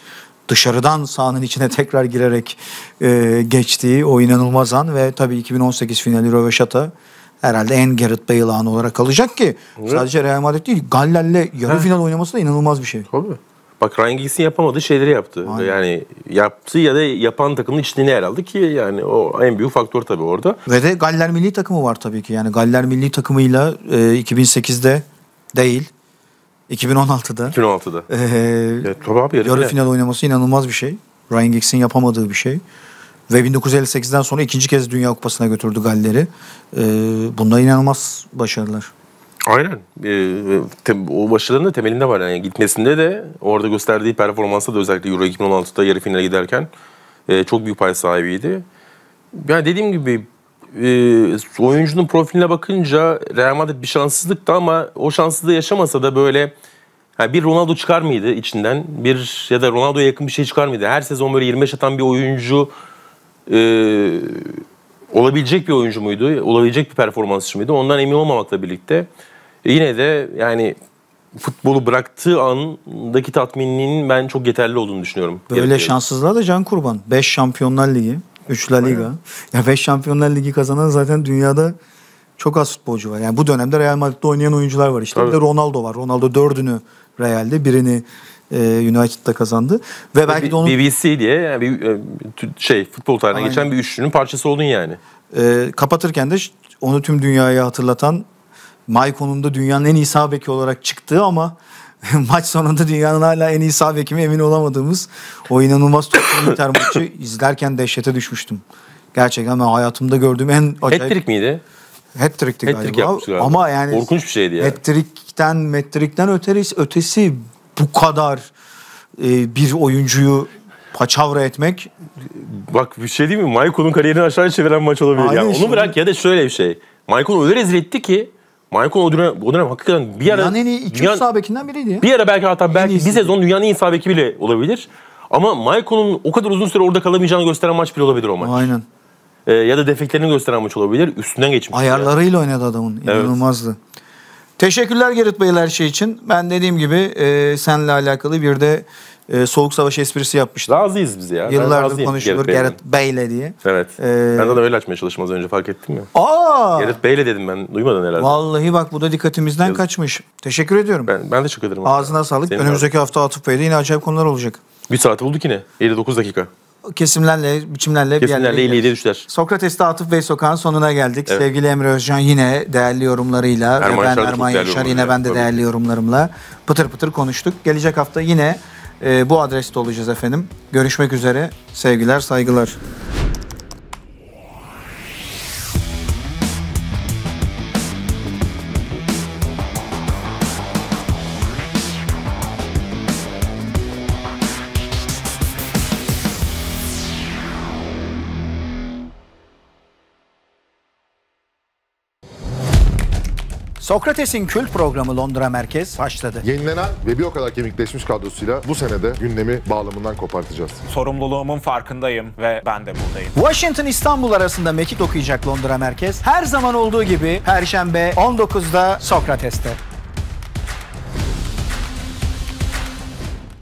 Speaker 2: dışarıdan sahanın içine tekrar girerek e, geçtiği o inanılmaz an ve tabii 2018 finali röveşata herhalde en Gareth Bale anı olarak kalacak ki evet. sadece Real Madrid değil Galler'le yarı He. final oynaması da inanılmaz bir şey. Tabii. Bak
Speaker 1: Ryan Giggs'in yapamadığı şeyleri yaptı. Aynen. Yani yaptı ya da yapan takımın içliğine yer ki yani o en büyük faktör tabii orada.
Speaker 2: Ve de Galler milli takımı var tabii ki. Yani Galler milli takımıyla e, 2008'de değil 2016'da. 2016'da. Ee, ya, tabii abi, yarı, yarı final oynaması inanılmaz bir şey. Ryan Giggs'in yapamadığı bir şey. Ve 1958'den sonra ikinci kez Dünya Kupası'na götürdü Galler'i. Ee, bunlar inanılmaz başarılar.
Speaker 1: Aynen. Ee, tem, o başarıların da temelinde var. Yani gitmesinde de orada gösterdiği performansa da özellikle Euro 2016'da yarı finale giderken e, çok büyük pay sahibiydi. Yani dediğim gibi e, oyuncunun profiline bakınca Real Madrid bir şanssızlıktı ama o şanssızlığı yaşamasa da böyle yani bir Ronaldo çıkar mıydı içinden? Bir ya da Ronaldo'ya yakın bir şey çıkar mıydı? Her sezon böyle 25 atan bir oyuncu e, olabilecek bir oyuncu muydu? Olabilecek bir performansçı mıydı? Ondan emin olmamakla birlikte e, yine de yani futbolu bıraktığı andaki tatminliğinin ben çok yeterli olduğunu düşünüyorum. Böyle
Speaker 2: şanssızlığa da can kurban. 5 Şampiyonlar Ligi, 3 La Liga. Bayağı. Ya 5 Şampiyonlar Ligi kazanan zaten dünyada çok az futbolcu var. Yani bu dönemde Real Madrid'de oynayan oyuncular var İşte Tabii. Bir de Ronaldo var. Ronaldo dördünü Real'de, birini e, United'da kazandı. Ve belki de onun...
Speaker 1: BBC diye yani bir e, şey futbol tarihine geçen bir üçlünün
Speaker 2: parçası oldun yani. E, kapatırken de onu tüm dünyaya hatırlatan Maykon'un da dünyanın en iyi sağ beki olarak çıktığı ama maç sonunda dünyanın hala en iyi sağ bekimi emin olamadığımız o inanılmaz toplu Inter maçı izlerken dehşete düşmüştüm. Gerçekten ben hayatımda gördüğüm en acayip... Hat-trick miydi? Hat-trick'ti hat galiba. galiba. Ama yani... Korkunç bir şeydi yani. Hat-trick'ten, metrikten ötesi, ötesi bu kadar e, bir oyuncuyu paçavra etmek... Bak bir şey değil mi? Michael'un kariyerini aşağıya çeviren maç olabilir. Aynen yani şimdi...
Speaker 1: Onu bırak ya da şöyle bir şey. Michael öyle rezil etti ki Michael o dönem, o dönem hakikaten bir ara... Dünyanın en iyi iki dünyanın, sağ
Speaker 2: bekinden biriydi
Speaker 1: Bir ara belki hatta belki bir sezon dünyanın en iyi sağ beki bile olabilir. Ama Michael'ın o kadar uzun süre orada kalamayacağını gösteren maç bile olabilir o maç. Aynen. Ee, ya da defeklerini gösteren maç olabilir. Üstünden geçmiş.
Speaker 2: Ayarlarıyla yani. oynadı adamın. İnanılmazdı. Evet. Teşekkürler Gerrit Bey her şey için. Ben dediğim gibi e, seninle alakalı bir de e, Soğuk Savaş esprisi yapmıştı. Razıyız biz
Speaker 1: ya. Yıllardır konuşulur Gerrit
Speaker 2: Bey'le diye.
Speaker 1: Evet. Ee, ben de öyle açmaya çalıştım az önce fark ettim ya. Aa! Gerrit Bey'le dedim ben duymadın herhalde.
Speaker 2: Vallahi bak bu da dikkatimizden Yazık. kaçmış.
Speaker 1: Teşekkür ediyorum. Ben, ben de teşekkür ederim. Ağzına
Speaker 2: abi. sağlık. Senin Önümüzdeki abi. hafta Atıf Bey'de yine acayip konular olacak.
Speaker 1: Bir saati bulduk yine. 59 dakika
Speaker 2: kesimlerle, biçimlerle kesimlerle ileriye düşler. Sokrates'te Atıf Bey Sokağın sonuna geldik. Evet. Sevgili Emre Özcan yine değerli yorumlarıyla Erman ve ben Erman Yaşar yine ben de değerli yorumlarımla pıtır pıtır konuştuk. Gelecek hafta yine e, bu adreste olacağız efendim. Görüşmek üzere. Sevgiler, saygılar. Sokrates'in kült programı Londra Merkez başladı. Yenilenen ve bir o kadar kemikleşmiş kadrosuyla bu senede
Speaker 1: gündemi bağlamından kopartacağız.
Speaker 2: Sorumluluğumun farkındayım ve ben de buradayım. Washington İstanbul arasında mekik okuyacak Londra Merkez her zaman olduğu gibi Perşembe 19'da Sokrates'te.